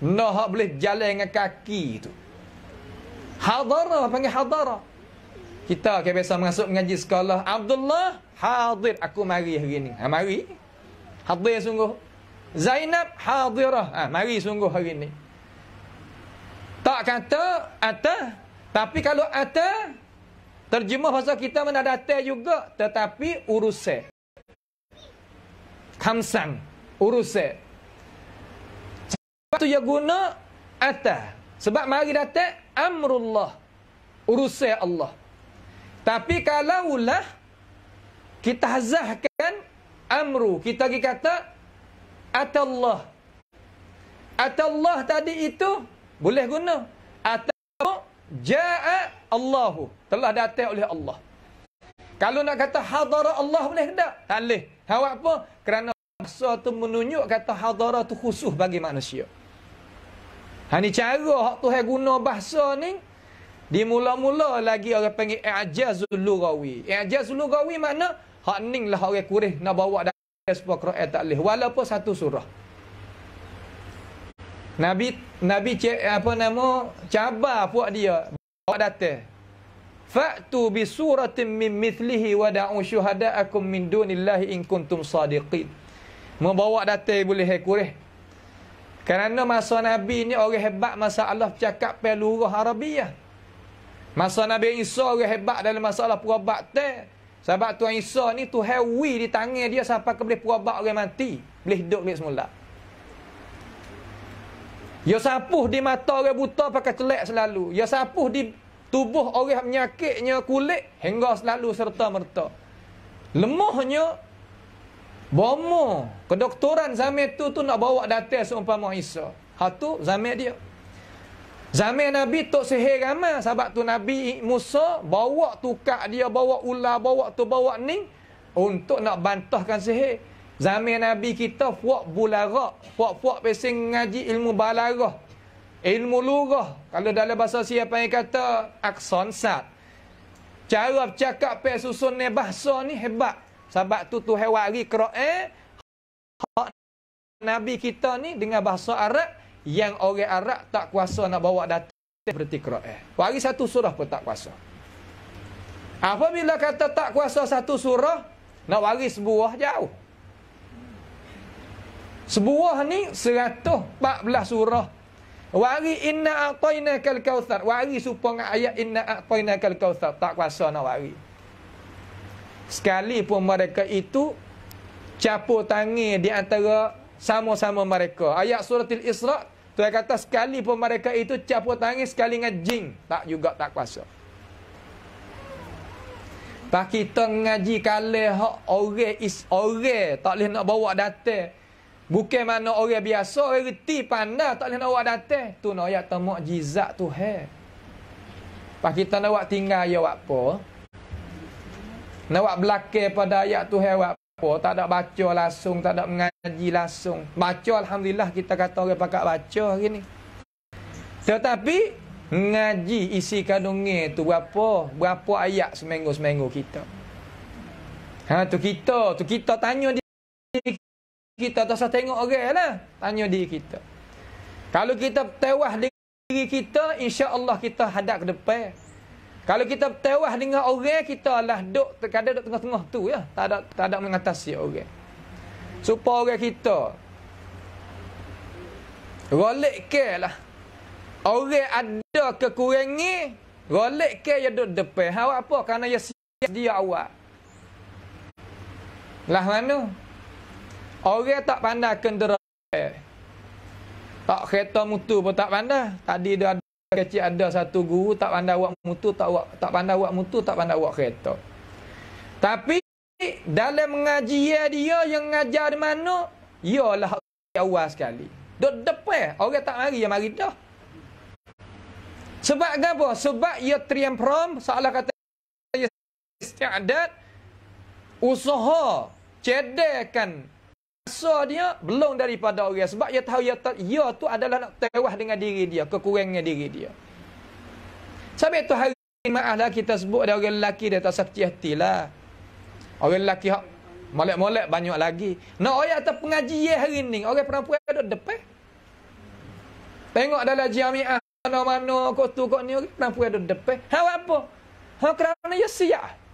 Nah, boleh jalan dengan kaki itu. Hadara, panggil hadara. Kita okay, biasa masuk mengaji sekolah Abdullah hadir Aku mari hari ni ha, Mari Hadir sungguh Zainab hadirah ha, Mari sungguh hari ni Tak kata atas Tapi kalau atas Terjemah bahasa kita mana datang juga Tetapi urusai Kamsang Urusai Sebab tu dia guna atas Sebab mari datang Amrullah Urusai Allah tapi kalaulah kita hazahkan amru, kita lagi kata atallah. Atallah tadi itu boleh guna. Atau jaa Allahu, telah datang oleh Allah. Kalau nak kata hadara Allah boleh tak? Tak boleh. Hal apa? Kerana bahasa tu menunjuk kata hadara tu khusus bagi manusia. Ha ni cara hak Tuhan guna bahasa ni di mula-mula lagi orang panggil i'jazul lughawi. I'jazul lughawi makna hak lah orang Quraisy nak bawa dalam sebuah Quran tak leh walaupun satu surah. Nabi Nabi apa nama cabar puak dia bawa datang. Fa'tu bi suratin min mithlihi wa da'u syuhada'akum min dunillahi in kuntum sadiqin. Membawa datang boleh hai Quraisy. Kerana masa Nabi ni orang hebat masa Allah cakap pelurah Arabiyah. Masa Nabi Isa orang hebat dalam masalah perubat tu. Sebab Tuhan Isa ni tu hewi di tangan dia sampai ke boleh perubat orang mati. Boleh hidup balik semula. Ya sapuh di mata orang buta pakai celak selalu. Ya sapuh di tubuh orang menyakitnya kulit hingga selalu serta merta. Lemahnya bomo kedoktoran zaman tu tu nak bawa datang seumpama Isa. Hatu zaman dia. Zaman Nabi tok sihir ramai sebab tu Nabi Musa bawa tukak dia bawa ular bawa tu bawa ni untuk nak bantahkan sihir. Zaman Nabi kita fuak bularak, fuak-fuak pesing ngaji ilmu balarah. Ilmu lurah kalau dalam bahasa siapa yang kata akson sat. Cara cakap pe susun ni bahasa ni hebat. Sebab tu tu hewari Quran. Nabi kita ni dengan bahasa Arab yang orang Arab tak kuasa nak bawa datang seperti Quran. Hari satu surah pun tak kuasa. Apabila kata tak kuasa satu surah, nak waris sebuah jauh. Sebuah ni 114 surah. Wari inna atayna kal kawthar. Wari supong ayat inna atayna kal kawthar. Tak kuasa nak wari. Sekali pun mereka itu capur tangi di antara sama-sama mereka. Ayat surah Al-Isra, Tuhan kata sekali pun mereka itu capur tangis sekali dengan jing. Tak juga tak kuasa. Tak kita ngaji kalah orang is orang. Tak boleh nak bawa datang. Bukan mana orang biasa, orang reti pandai tak boleh nak bawa datang. Tu nak ayat temuk jizat tu hai. Pak kita nak buat tinggal ayat ya apa? Nak buat belakang pada ayat tu hai apa? apa tak ada baca langsung tak ada mengaji langsung baca alhamdulillah kita kata orang pakak baca hari ni tetapi ngaji isi kandungnya tu berapa berapa ayat seminggu seminggu kita ha tu kita tu kita tanya di kita tak usah tengok lah tanya diri kita kalau kita tewah diri kita insya-Allah kita hadap ke depan kalau kita tewah dengan orang kita lah duk terkadang duk tengah-tengah tu ya. Tak ada tak ada mengatasi orang. Supa orang kita. Rolek ke lah. Orang ada kekurangan, rolek ke ya duk depan. Ha apa? Karena ya, ya dia awak. Lah mana? Orang tak pandai kenderaan. Tak kereta motor pun tak pandai. Tadi dia ada kecil ada satu guru tak pandai awak mutu tak awak tak pandai awak mutu tak pandai awak kereta. Tapi dalam mengaji dia yang mengajar di mana? Iyalah awal sekali. Dok depan orang tak mari yang mari dah. Sebab apa? Sebab ia triam prom salah kata ia istiadat usaha cedekan rasa dia belum daripada orang sebab dia tahu ya ya tu adalah nak tewas dengan diri dia kekurangan diri dia sampai tu hari maaf kita sebut ada orang lelaki dia tak sakti hatilah orang lelaki hak molek-molek banyak lagi nak no, orang atas pengajian hari ni orang perempuan ada depan tengok dalam jamiah mana-mana kok tu kok ni orang perempuan ada depan hal apa hal kerana dia siap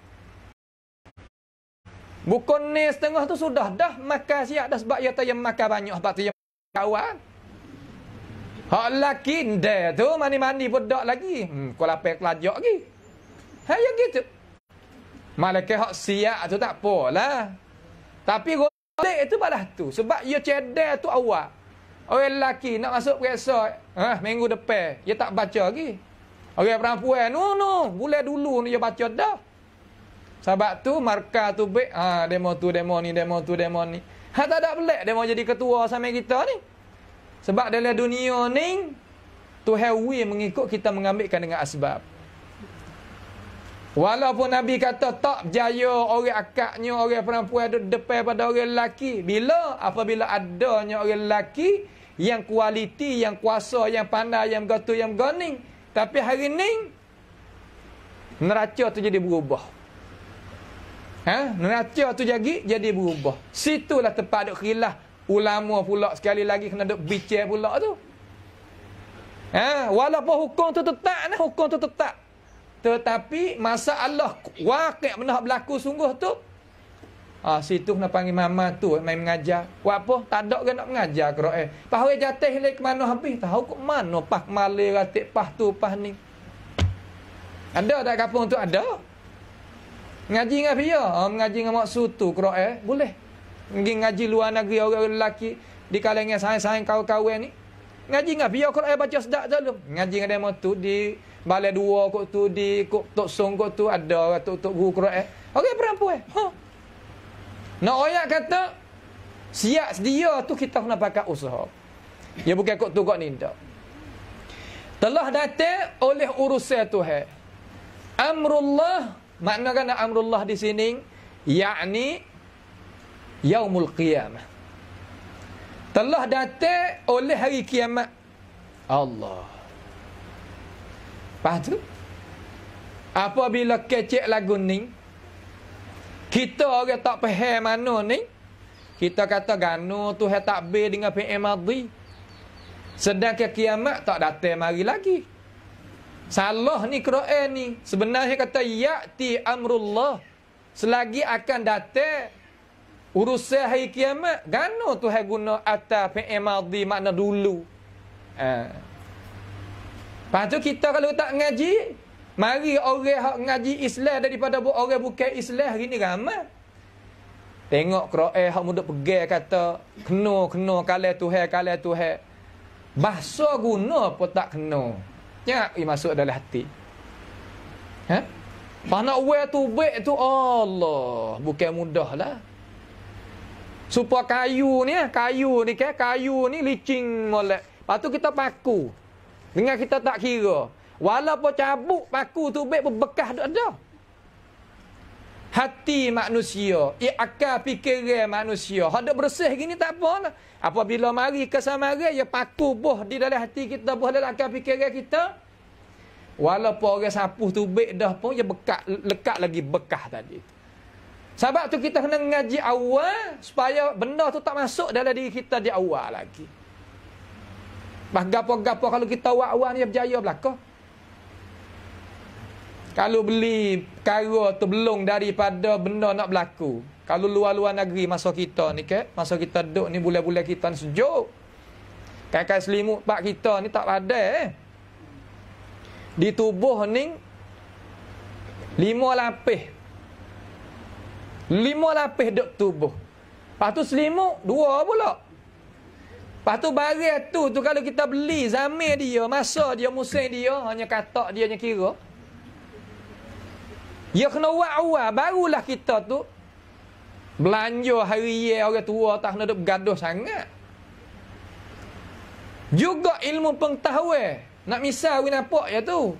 Bukan ni setengah tu sudah dah makan siap dah sebab ia tak yang makan banyak sebab tu yang kawan. Hak laki ndak tu mani-mani bedak lagi. Hmm, kau lapar kelajak lagi. Hai yang gitu. Malaikat hak siap tu tak apalah. Tapi golek tu balah tu sebab ia cedar tu awak. Orang laki nak masuk periksa eh, minggu depan, dia tak baca lagi. Orang perempuan, no, no, boleh dulu dia baca dah. Sebab tu markah tu baik. Ha, demo tu, demo ni, demo tu, demo ni. Ha, tak ada pelik demo jadi ketua sama kita ni. Sebab dalam dunia ni, tu have mengikut kita mengambilkan dengan asbab. Walaupun Nabi kata tak jaya orang akaknya, orang perempuan ada depan pada orang lelaki. Bila? Apabila adanya orang lelaki yang kualiti, yang kuasa, yang pandai, yang gatu, yang gani. Tapi hari ni, neraca tu jadi berubah. Ha? Neraca tu jadi, jadi berubah. Situlah tempat duk khilaf. Ulama pula sekali lagi kena duk bicar pula tu. Ha? Walaupun hukum tu tetap, nah, hukum tu tetap. Tetapi masa masalah wakil benda berlaku sungguh tu. Ha, situ kena panggil mama tu main mengajar. Buat apa? Tak ada ke nak mengajar ke ro'eh. Pahwe jatih ni ke mana habis? Tahu ke mana? Pah malih, ratik, pah tu, pah ni. Ada tak kapung tu? Ada. Ada. Ngaji dengan pria, oh, ah, mengaji dengan mak sutu Quran eh? boleh. Ngaji ngaji luar negeri orang lelaki di kalangan sayang-sayang kawan-kawan ni. Ngaji dengan pria Quran eh? baca sedak zalum. Ngaji dengan demo tu di balai dua kok tu di kok tok song kok tu ada orang tok tok guru Quran. Eh? Orang perempuan. Eh? Ha. Nak ayat kata siap sedia tu kita kena pakai usaha. Ya bukan kok tu kok ni tak. Telah datang oleh urusan Tuhan. Amrullah Makna kan Amrullah di sini Ya'ni Yaumul Qiyamah Telah datang oleh hari kiamat Allah Faham tu? Apabila kecek lagu ni Kita orang tak faham mana ni Kita kata ganu tu Tak ber dengan PM Madri Sedangkan kiamat tak datang mari lagi Salah ni kera'an ni. Sebenarnya kata, Ya'ti amrullah. Selagi akan datang, urusan hari kiamat, gana tu hai guna atas fi'i makna dulu. Ha. Lepas tu kita kalau tak ngaji, mari orang yang ngaji Islam daripada orang bukan Islam hari ni ramai. Tengok kera'an yang muda pegi kata, kena, kena, kalah tu hai, kalah tu hai. Bahasa guna pun tak kena. Ya, yang masuk adalah hati. Ha? Tak nak wear tu baik tu Allah, bukan mudah lah. Supa kayu ni, ha? kayu ni ke kayu ni licin molek. Lepas tu kita paku. Dengar kita tak kira. Walaupun cabut paku tu baik berbekah dah hati manusia, ia akal fikiran manusia. hendak bersih gini tak apa lah. Apabila mari ke samarai, ia paku buh di dalam hati kita, buh dalam akal fikiran kita. Walaupun orang sapu tu dah pun, ia bekak, lekat lagi bekah tadi. Sebab tu kita kena ngaji awal supaya benda tu tak masuk dalam diri kita di awal lagi. Bah gapo-gapo kalau kita awal-awal ni berjaya belakang. Kalau beli perkara belum daripada benda nak berlaku. Kalau luar-luar negeri masa kita ni ke, masa kita duduk ni bulan-bulan kita ni sejuk. Kakak selimut pak kita ni tak ada eh. Di tubuh ni lima lapis. Lima lapis duk tubuh. Lepas tu selimut dua pula. Lepas tu barang tu tu kalau kita beli zamir dia, masa dia, musim dia, hanya katak dia hanya kira. Ya kena awal-awal barulah kita tu belanja hari ye orang tua tak kena duk bergaduh sangat. Juga ilmu pengetahuan. Nak misal we nampak ya tu.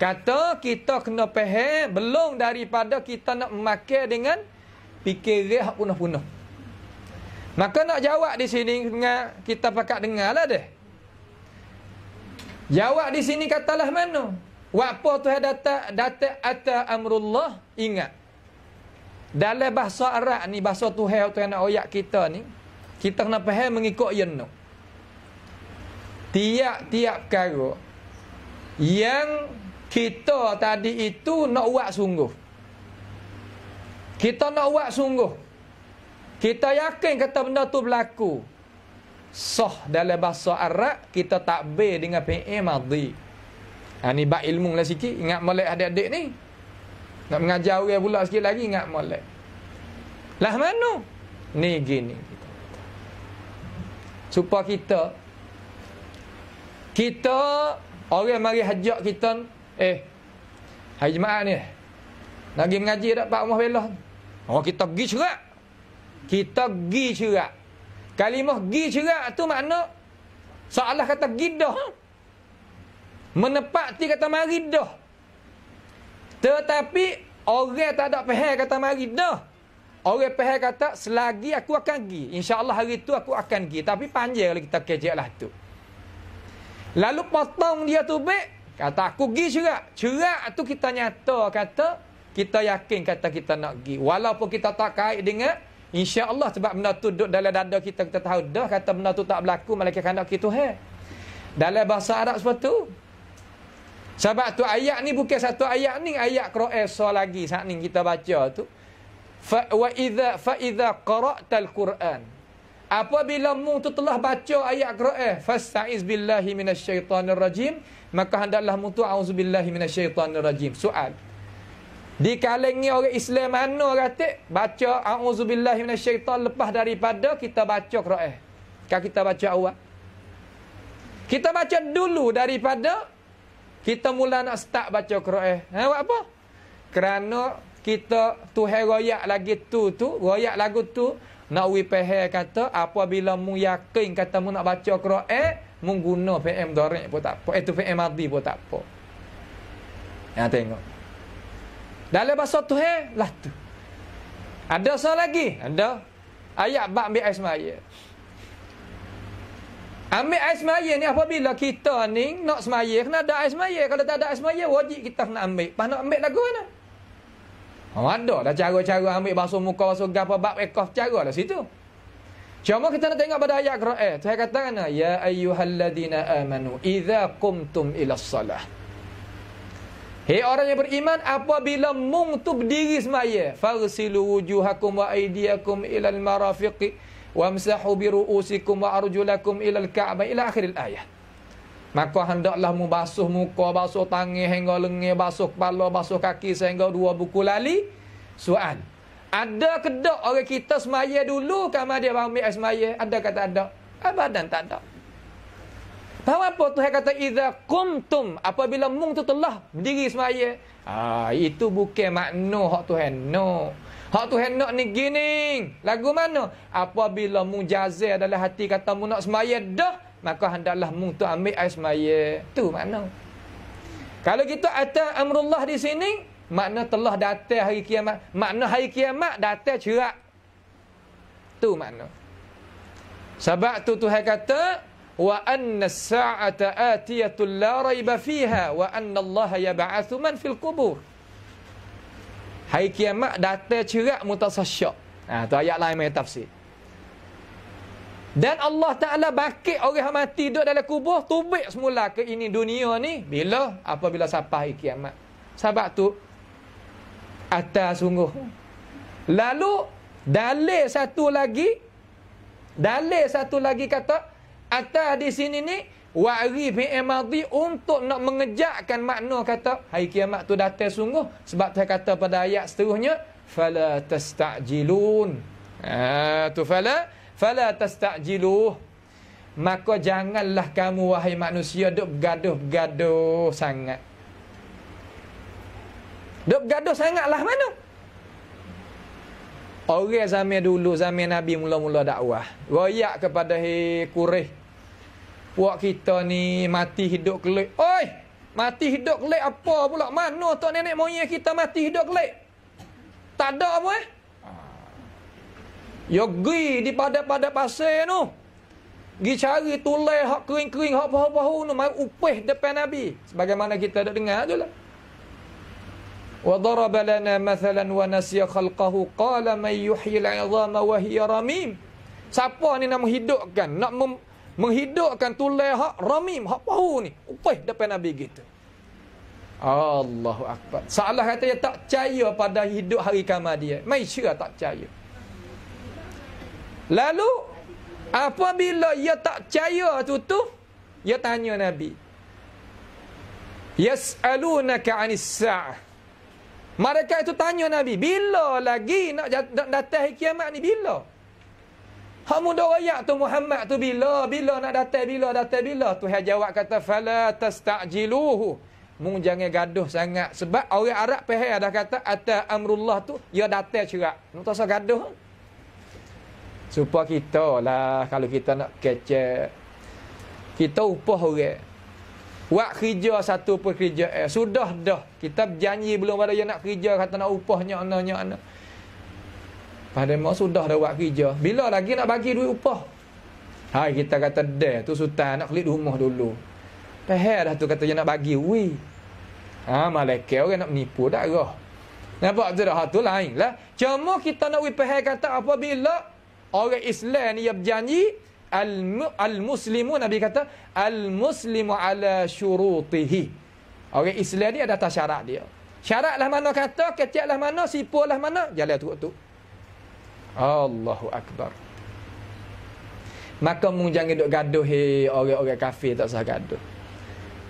Kata kita kena faham belum daripada kita nak memakai dengan fikiran hak punah-punah. Maka nak jawab di sini dengan kita pakat dengarlah deh. Jawab di sini katalah mana? Waktu Tuhan data datang atas amrullah, ingat. Dalam bahasa Arab ni, bahasa Tuhan, Tuhan nak oyak kita ni, kita kena faham mengikut yang ni. Tiap-tiap perkara yang kita tadi itu nak buat sungguh. Kita nak buat sungguh. Kita yakin kata benda tu berlaku. Soh dalam bahasa Arab, kita takbir dengan PA madhi. Ha ni bab ilmu lah sikit ingat molek adik-adik ni. Nak mengajar orang pula sikit lagi ingat molek. Lah mana? Ni gini Supaya kita kita orang mari hajak kita eh hari jumaat ni nak pergi mengaji dak Pak Umar Belah. Oh kita pergi cerak. Kita pergi cerak. Kalimah pergi cerak tu makna Soalah kata gidah. Huh? Menepati kata mari dah. Tetapi orang tak ada pehe kata mari dah. Orang pehe kata selagi aku akan pergi. InsyaAllah hari itu aku akan pergi. Tapi panjang kalau kita kejap lah tu. Lalu potong dia tu baik. Kata aku pergi cerak. Cerak tu kita nyata kata kita yakin kata kita nak pergi. Walaupun kita tak kait dengan InsyaAllah sebab benda tu duduk dalam dada kita, kita tahu dah kata benda tu tak berlaku, malaikat kandang kita tu, hey. Dalam bahasa Arab seperti tu, sebab tu ayat ni bukan satu ayat ni ayat Quran so lagi saat ni kita baca tu. Fa wa idza fa idza qara'tal Quran. Apabila mu tu telah baca ayat Quran, fasta'iz billahi minasyaitonir rajim, maka hendaklah mu tu auzubillahi minasyaitonir rajim. Soal. Di kalengi orang Islam mana kata baca auzubillahi minasyaiton lepas daripada kita baca Quran. Kan kita baca awal. Kita baca dulu daripada kita mula nak start baca Quran. Ha, buat apa? Kerana kita tu heroyak lagi tu tu. Royak lagu tu. Nak wipahe kata. Apabila mu yakin kata mu nak baca Quran. Eh, mu guna PM Dorek pun tak apa. Itu eh, PM Adi pun tak apa. Ha, tengok. Dalam bahasa tu eh, lah tu. Ada soal lagi? Ada. Ayat bak ambil air semaya. Ambil air semaya ni apabila kita ni nak semaya, kena ada air semaya. Kalau tak ada air semaya, wajib kita kena ambil. Lepas nak ambil lagu mana? Oh, ada dah cara-cara ambil basuh muka, basuh gapa, bab, ekof, cara lah situ. Cuma kita nak tengok pada ayat Quran. Eh, saya kata kan, lah, Ya ayyuhalladina amanu, idha kumtum ila salah. Hei orang yang beriman, apabila mung tu berdiri semaya. Farsilu wujuhakum wa ilal marafiqi. marafiqi wamsahu bi ruusikum wa arjulakum ila al-ka'bah ila akhir al-ayat. Maka hendaklah mu basuh muka, basuh tangan hingga lengan, basuh kepala, basuh kaki sehingga dua buku lali. Soal. Ada kedok. tak orang kita semaya dulu kamar dia bangun mi'ah semaya? Ada kata ada? Abadan tak ada. Tahu apa Tuhan kata idza kumtum apabila mung tu telah berdiri semaya. Ah itu bukan makna hak Tuhan. No. Hak tu hendak ni gini. Lagu mana? Apabila mu jazir adalah hati kata mu nak semaya dah. Maka hendaklah mu tu ambil air semaya. Tu mana? Kalau kita atas amrullah di sini. Makna telah datang hari kiamat. Makna hari kiamat datang cerak. Tu mana? Sebab tu Tuhan kata. Wa anna sa'ata atiyatul la raiba fiha. Wa anna allaha yaba'athu man fil kubur. Hari kiamat datang cerak mutasasyak. Ha, tu ayat lain main tafsir. Dan Allah Ta'ala bakit orang yang mati duduk dalam kubur, tubik semula ke ini dunia ni. Bila? Apabila sampai hari kiamat. Sebab tu, atas sungguh. Lalu, dalil satu lagi, dalil satu lagi kata, atas di sini ni, Wari fi'il madhi untuk nak mengejakkan makna kata hari kiamat tu datang sungguh sebab dia kata pada ayat seterusnya fala tastajilun. Ah tu fala fala tastajilu. Maka janganlah kamu wahai manusia duk bergaduh-gaduh sangat. Duk bergaduh sangatlah mana? Orang zaman dulu zaman Nabi mula-mula dakwah, royak kepada hai kureh. Wak kita ni mati hidup kelik. Oi! Mati hidup kelik apa pula? Mana tok nenek moyang kita mati hidup kelik? Tak ada apa eh? Yogi di pada-pada pasir tu. Gi cari tulai hak kering-kering hak pahu-pahu tu mai upeh depan Nabi. Sebagaimana kita dah dengar tu lah. Wa daraba lana mathalan wa nasiya khalqahu qala may yuhyil 'idhama wa hiya ramim. Siapa ni nak menghidupkan? Nak mem menghidupkan tulai hak ramim hak pau ni upah depan nabi gitu. Allahu akbar salah kata dia tak percaya pada hidup hari kiamat dia Malaysia tak percaya lalu apabila ia tak percaya tu tu ia tanya nabi yasalunaka anis sa'ah mereka itu tanya nabi bila lagi nak datang kiamat ni bila Hak muda rakyat tu Muhammad tu bila bila nak datang bila datang bila Tuhan jawab kata fala tastajiluhu. Mu jangan gaduh sangat sebab orang Arab pehai dah kata ata amrullah tu ya datang cerak. Nu tak usah gaduh. Supaya kita lah kalau kita nak kecek kita upah orang. Buat kerja satu pekerjaan eh, sudah dah. Kita janji belum ada yang nak kerja kata nak upahnya anak-anak. Pada mahu sudah dah buat kerja. Bila lagi nak bagi duit upah? Hai kita kata deh tu sultan nak kelit rumah dulu. Pahal dah tu katanya nak bagi wi. Ha malaikat orang nak menipu darah. Nampak tu dah ha, tu lain lah. Cuma kita nak wi pahal kata apabila orang Islam ni yang berjanji al muslimu nabi kata al muslimu ala syurutihi. Orang Islam ni ada atas syarat dia. lah mana kata, lah mana, lah mana, jalan tu tu. Allahu Akbar Maka jangan duduk gaduh Orang-orang kafir tak sah gaduh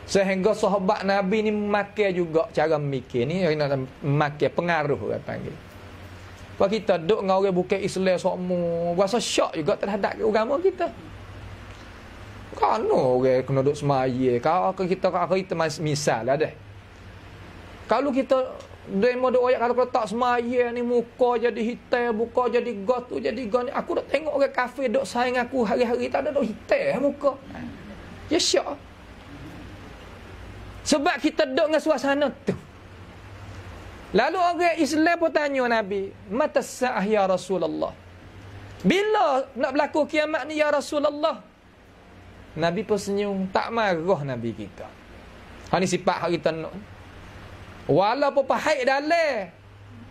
Sehingga sahabat Nabi ni Makai juga cara mikir ni Makai pengaruh orang panggil Kalau kita duduk dengan orang Bukan Islam semua Rasa syok juga terhadap agama kita Kalau orang kena duduk semaya lah Kalau kita, kita, kita, kita misal ada kalau kita Demo dia ayat kalau tak semaya ni muka jadi hitam, muka jadi got tu jadi gone. Aku dah tengok orang kafir dok sayang aku hari-hari tak ada dok hitam eh, muka. Ya syok. Sebab kita dok dengan suasana tu. Lalu orang Islam pun tanya Nabi, "Mata sa'ah ya Rasulullah?" Bila nak berlaku kiamat ni ya Rasulullah? Nabi pun senyum, tak marah Nabi kita. Ha ni sifat hari tenuk ni. Walau Walaupun pahit dalam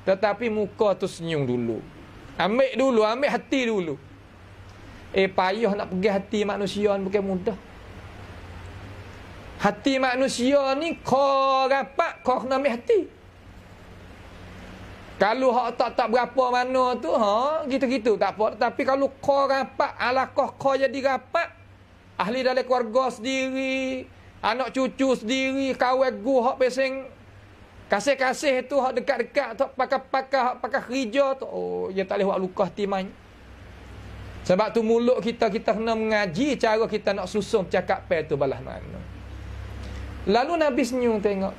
Tetapi muka tu senyum dulu Ambil dulu, ambil hati dulu Eh payah nak pergi hati manusia ni bukan mudah Hati manusia ni kau rapat kau kena ambil hati Kalau hak tak tak berapa mana tu ha gitu-gitu tak apa tapi kalau kau rapat alah kau kau jadi rapat ahli dalam keluarga sendiri anak cucu sendiri kawan gu hak pesing Kasih-kasih tu hak dekat-dekat tu pakai-pakai hak pakai hijau tu oh dia tak boleh buat lukah timan. Sebab tu mulut kita kita kena mengaji cara kita nak susun percakapan tu balah mana. Lalu Nabi senyum tengok.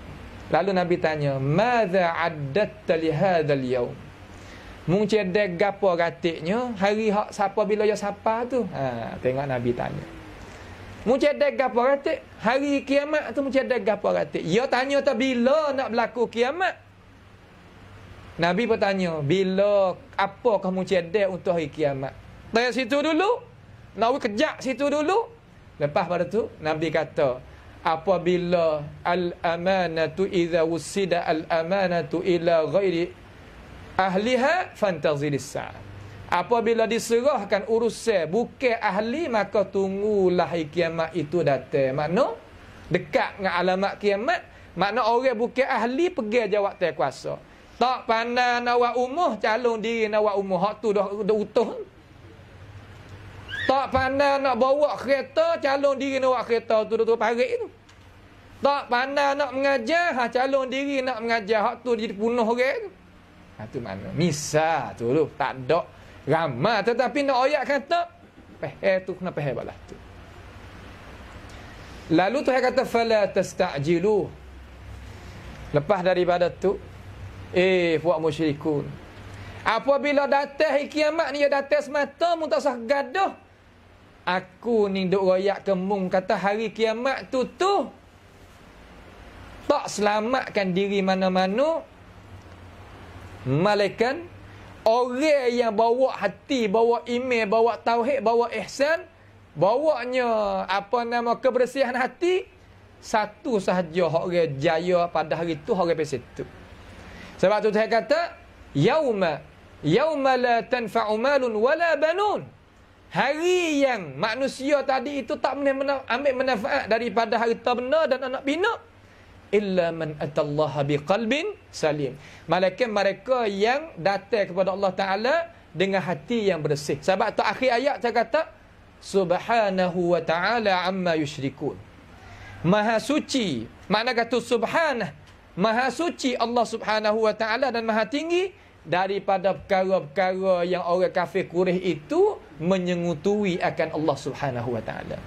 Lalu Nabi tanya, "Madza addatta li hadzal yawm?" Mungkin ada gapo gatiknya hari hak siapa bila dia siapa tu. Ha, tengok Nabi tanya. Mencadak gapa ratik? Hari kiamat tu mencadak gapa ratik? Ya tanya tak bila nak berlaku kiamat? Nabi pun tanya, bila apa kamu cedek untuk hari kiamat? Tanya situ dulu, Nabi kejak situ dulu. Lepas pada tu, Nabi kata, apabila al-amanatu iza usida al-amanatu ila ghairi ahliha fantazilis sa'ad. Apabila diserahkan urusan bukan ahli maka tunggulah kiamat itu datang. Makna dekat dengan alamat kiamat, makna orang bukan ahli pergi jawab tai kuasa. Tak pandai nak buat umuh calon diri nak buat umuh hak tu dah, utuh. Tak pandai nak bawa kereta calon diri nak buat kereta tu tu parik tu. Tak pandai nak mengajar ha calon diri nak mengajar hak tu jadi punuh orang. Ha tu mana? Misal tu tu tak ada ramah tetapi nak oyak kata peh tu kena peh balah tu lalu tu kata fala testajilu. lepas daripada tu eh buat musyrikun apabila datang kiamat ni ya datang semata mu tak usah gaduh aku ni duk royak kemung kata hari kiamat tu tu tak selamatkan diri mana-mana malaikat Orang yang bawa hati, bawa ime, bawa tauhid, bawa ihsan, bawanya apa nama kebersihan hati satu sahaja orang jaya pada hari itu orang pergi situ. Sebab tu dia kata yauma yauma la tanfa'u malun wala banun. Hari yang manusia tadi itu tak boleh ambil manfaat daripada harta benda dan anak binak illa man atallaha biqalbin salim. Malaikat mereka yang datang kepada Allah Taala dengan hati yang bersih. Sebab tu akhir ayat saya kata subhanahu wa ta'ala amma yusyrikun. Maha suci. Makna kata subhanah. Maha suci Allah subhanahu wa ta'ala dan maha tinggi daripada perkara-perkara yang orang kafir kureh itu menyengutui akan Allah subhanahu wa ta'ala.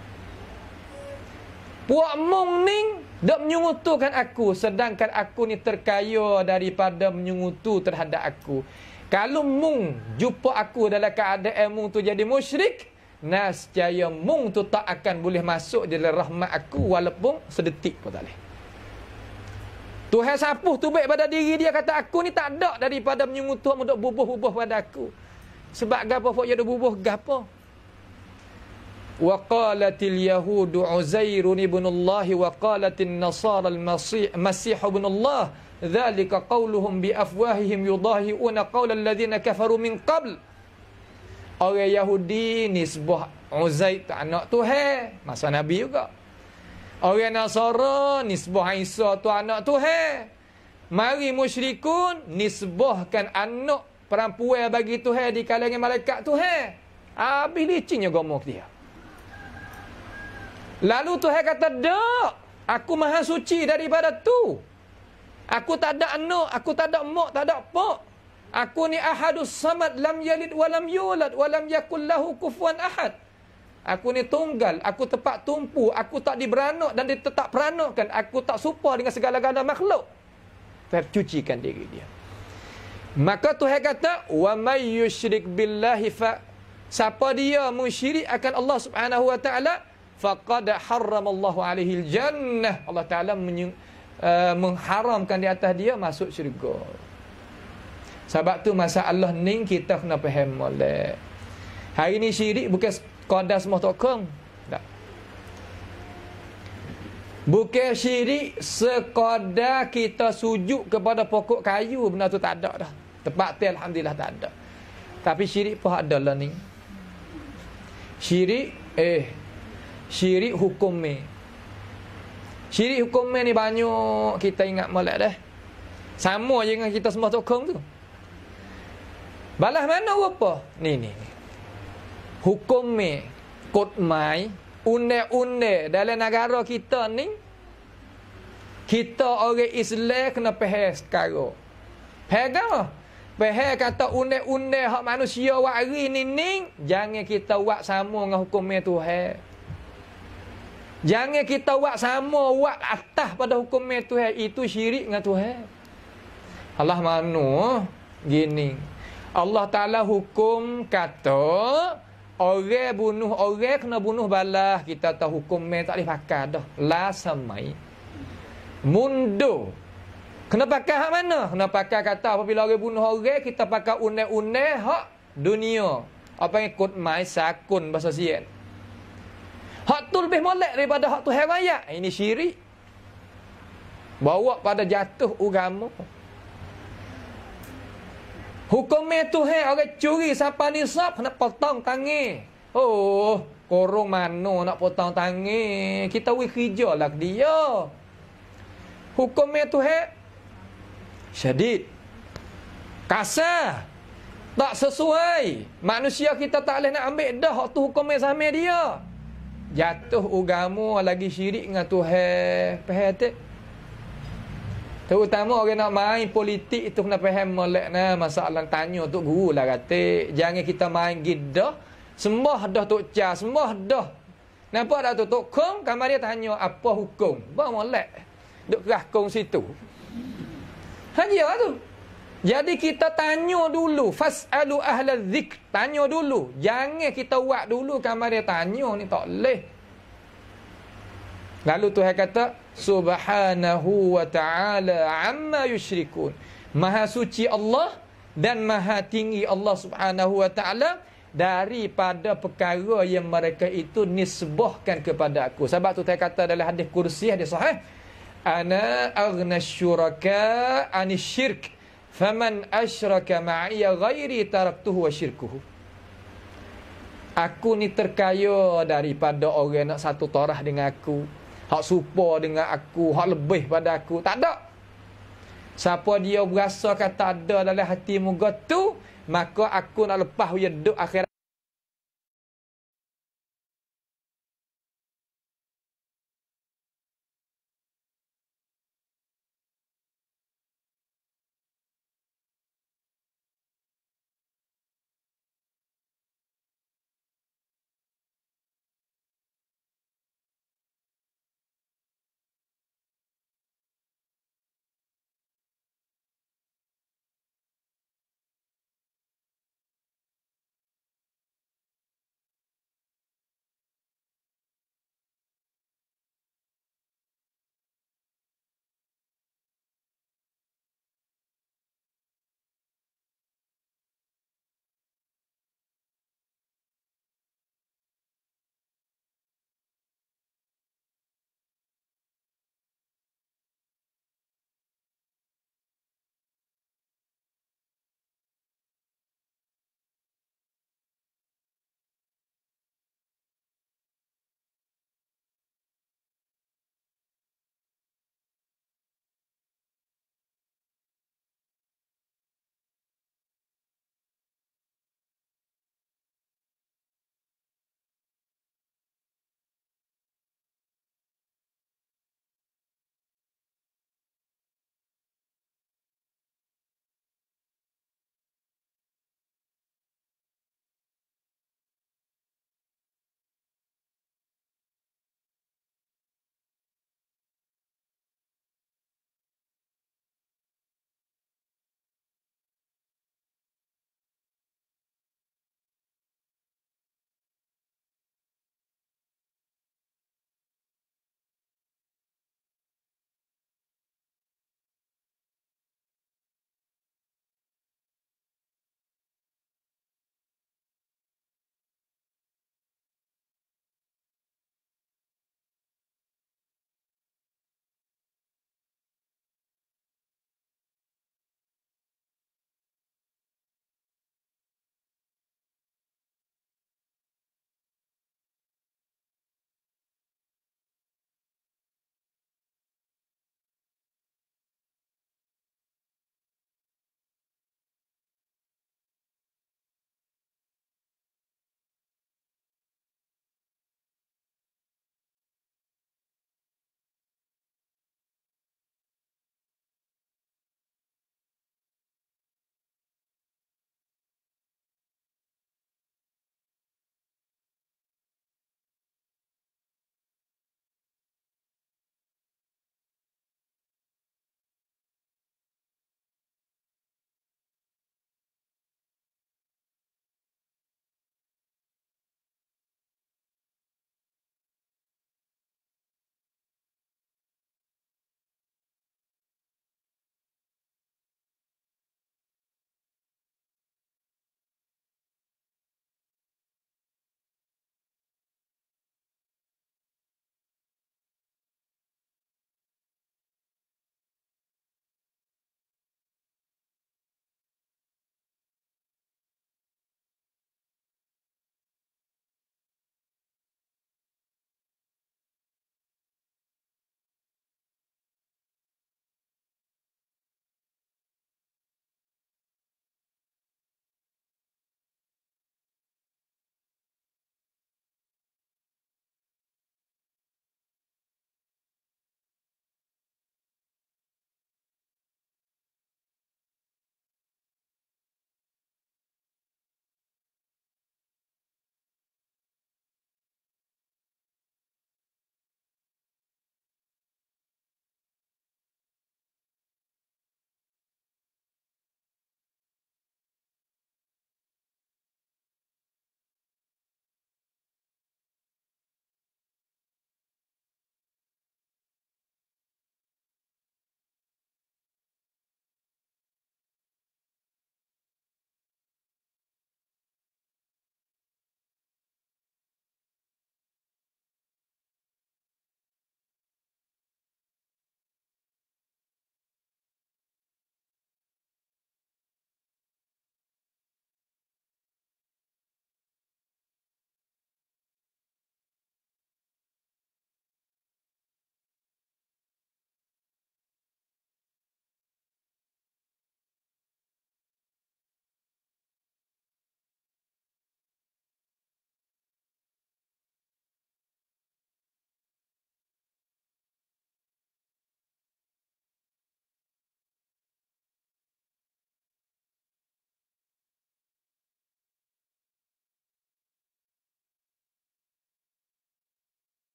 Puak mung ning Dok menyungutukan aku sedangkan aku ni terkaya daripada menyungutu terhadap aku. Kalau mung jumpa aku dalam keadaan mung tu jadi musyrik, nascaya mung tu tak akan boleh masuk dalam rahmat aku walaupun sedetik pun tak boleh. Tuhan sapuh tu baik pada diri dia kata aku ni tak ada daripada menyungutu dok bubuh-bubuh pada aku. Sebab gapo fok dia bubuh gapo? وقالت اليهود عزير ابن الله وقالت النصارى المسيح, المسيح ابن الله ذلك قولهم بأفواههم يضاهئون قول الذين كفروا من قبل Orang Yahudi ni sebuah Uzair tu anak Tuhan. Masa Nabi juga. Orang Nasara ni sebuah Isa tu anak Tuhan. Mari musyrikun ni sebuahkan anak perempuan bagi Tuhan di kalangan malaikat Tuhan. Ah, habis licin juga muka dia. Lalu tu Tuhan kata, Dak, aku maha suci daripada tu. Aku tak ada anak, aku tak ada mak, tak ada pak. Aku ni ahadus samad lam yalid walam yulad walam yakullahu kufuan ahad. Aku ni tunggal, aku tepat tumpu, aku tak diberanuk dan ditetap peranukkan. Aku tak supah dengan segala-gala makhluk. Tercucikan diri dia. Maka tu Tuhan kata, Wa may yushrik billahi fa... Siapa dia musyrik akan Allah subhanahu wa ta'ala faqad harramallahu alaihi aljannah Allah Taala men, uh, mengharamkan di atas dia masuk syurga sebab tu masa Allah ni kita kena faham molek hari ni syirik bukan qadas mutakam tak bukan syirik sekoda kita sujud kepada pokok kayu benda tu tak ada dah tepat tu alhamdulillah tak ada tapi syirik pun ada lah ni syirik eh syirik hukum me. Syirik hukum ni banyak kita ingat molek dah. Sama je dengan kita sembah tokong tu. Balas mana rupa? Ni ni. Hukum me kod mai unde-unde dalam negara kita ni kita orang Islam kena pehes sekarang. Pegang lah. Pehel kata undai-undai hak manusia wak hari ni ni. Jangan kita wak sama dengan hukumnya tu Tuhan. Jangan kita buat sama buat atas pada hukum Tuhan. Itu syirik dengan Tuhan. Allah mano, Gini. Allah Ta'ala hukum kata, orang bunuh orang kena bunuh balah. Kita tahu hukum tak boleh pakai dah. La samai. Mundo. Kena pakai hak mana? Kena pakai kata apabila orang bunuh orang, kita pakai unai-unai hak dunia. Apa yang kutmai, sakun bahasa siat. Hak tu lebih molek daripada hak tu herayat. Eh, ini syirik. Bawa pada jatuh ugamu. Hukum itu hai orang curi siapa ni sop nak potong tangi. Oh, korong mano nak potong tangi. Kita wih kerja lah dia. Hukum itu hai syadid. Kasar. Tak sesuai. Manusia kita tak boleh nak ambil dah hak tu hukum sama dia jatuh ugamu lagi syirik dengan Tuhan. Faham tak? Terutama orang nak main politik itu kena faham molek nah masalah tanya tok guru lah kata jangan kita main gidah sembah dah tok ca sembah dah nampak dak tok kong kamari tanya apa hukum ba molek duk kerah kong situ Hanya tu jadi kita tanya dulu fasalu ahla zik tanya dulu jangan kita buat dulu kamar dia tanya ni tak leh Lalu Tuhan kata subhanahu wa ta'ala amma yushrikun Maha suci Allah dan maha tinggi Allah subhanahu wa ta'ala daripada perkara yang mereka itu nisbahkan kepada aku. Sebab tu saya kata dalam hadis kursi, hadis sahih. Ana agna syuraka anis Faman asyraka ma'iyya ghairi taraktuhu wa syirkuhu. Aku ni terkaya daripada orang nak satu torah dengan aku. Hak supa dengan aku. Hak lebih pada aku. Tak ada. Siapa dia berasa kata ada dalam hati muka tu. Maka aku nak lepas dia duduk akhirat.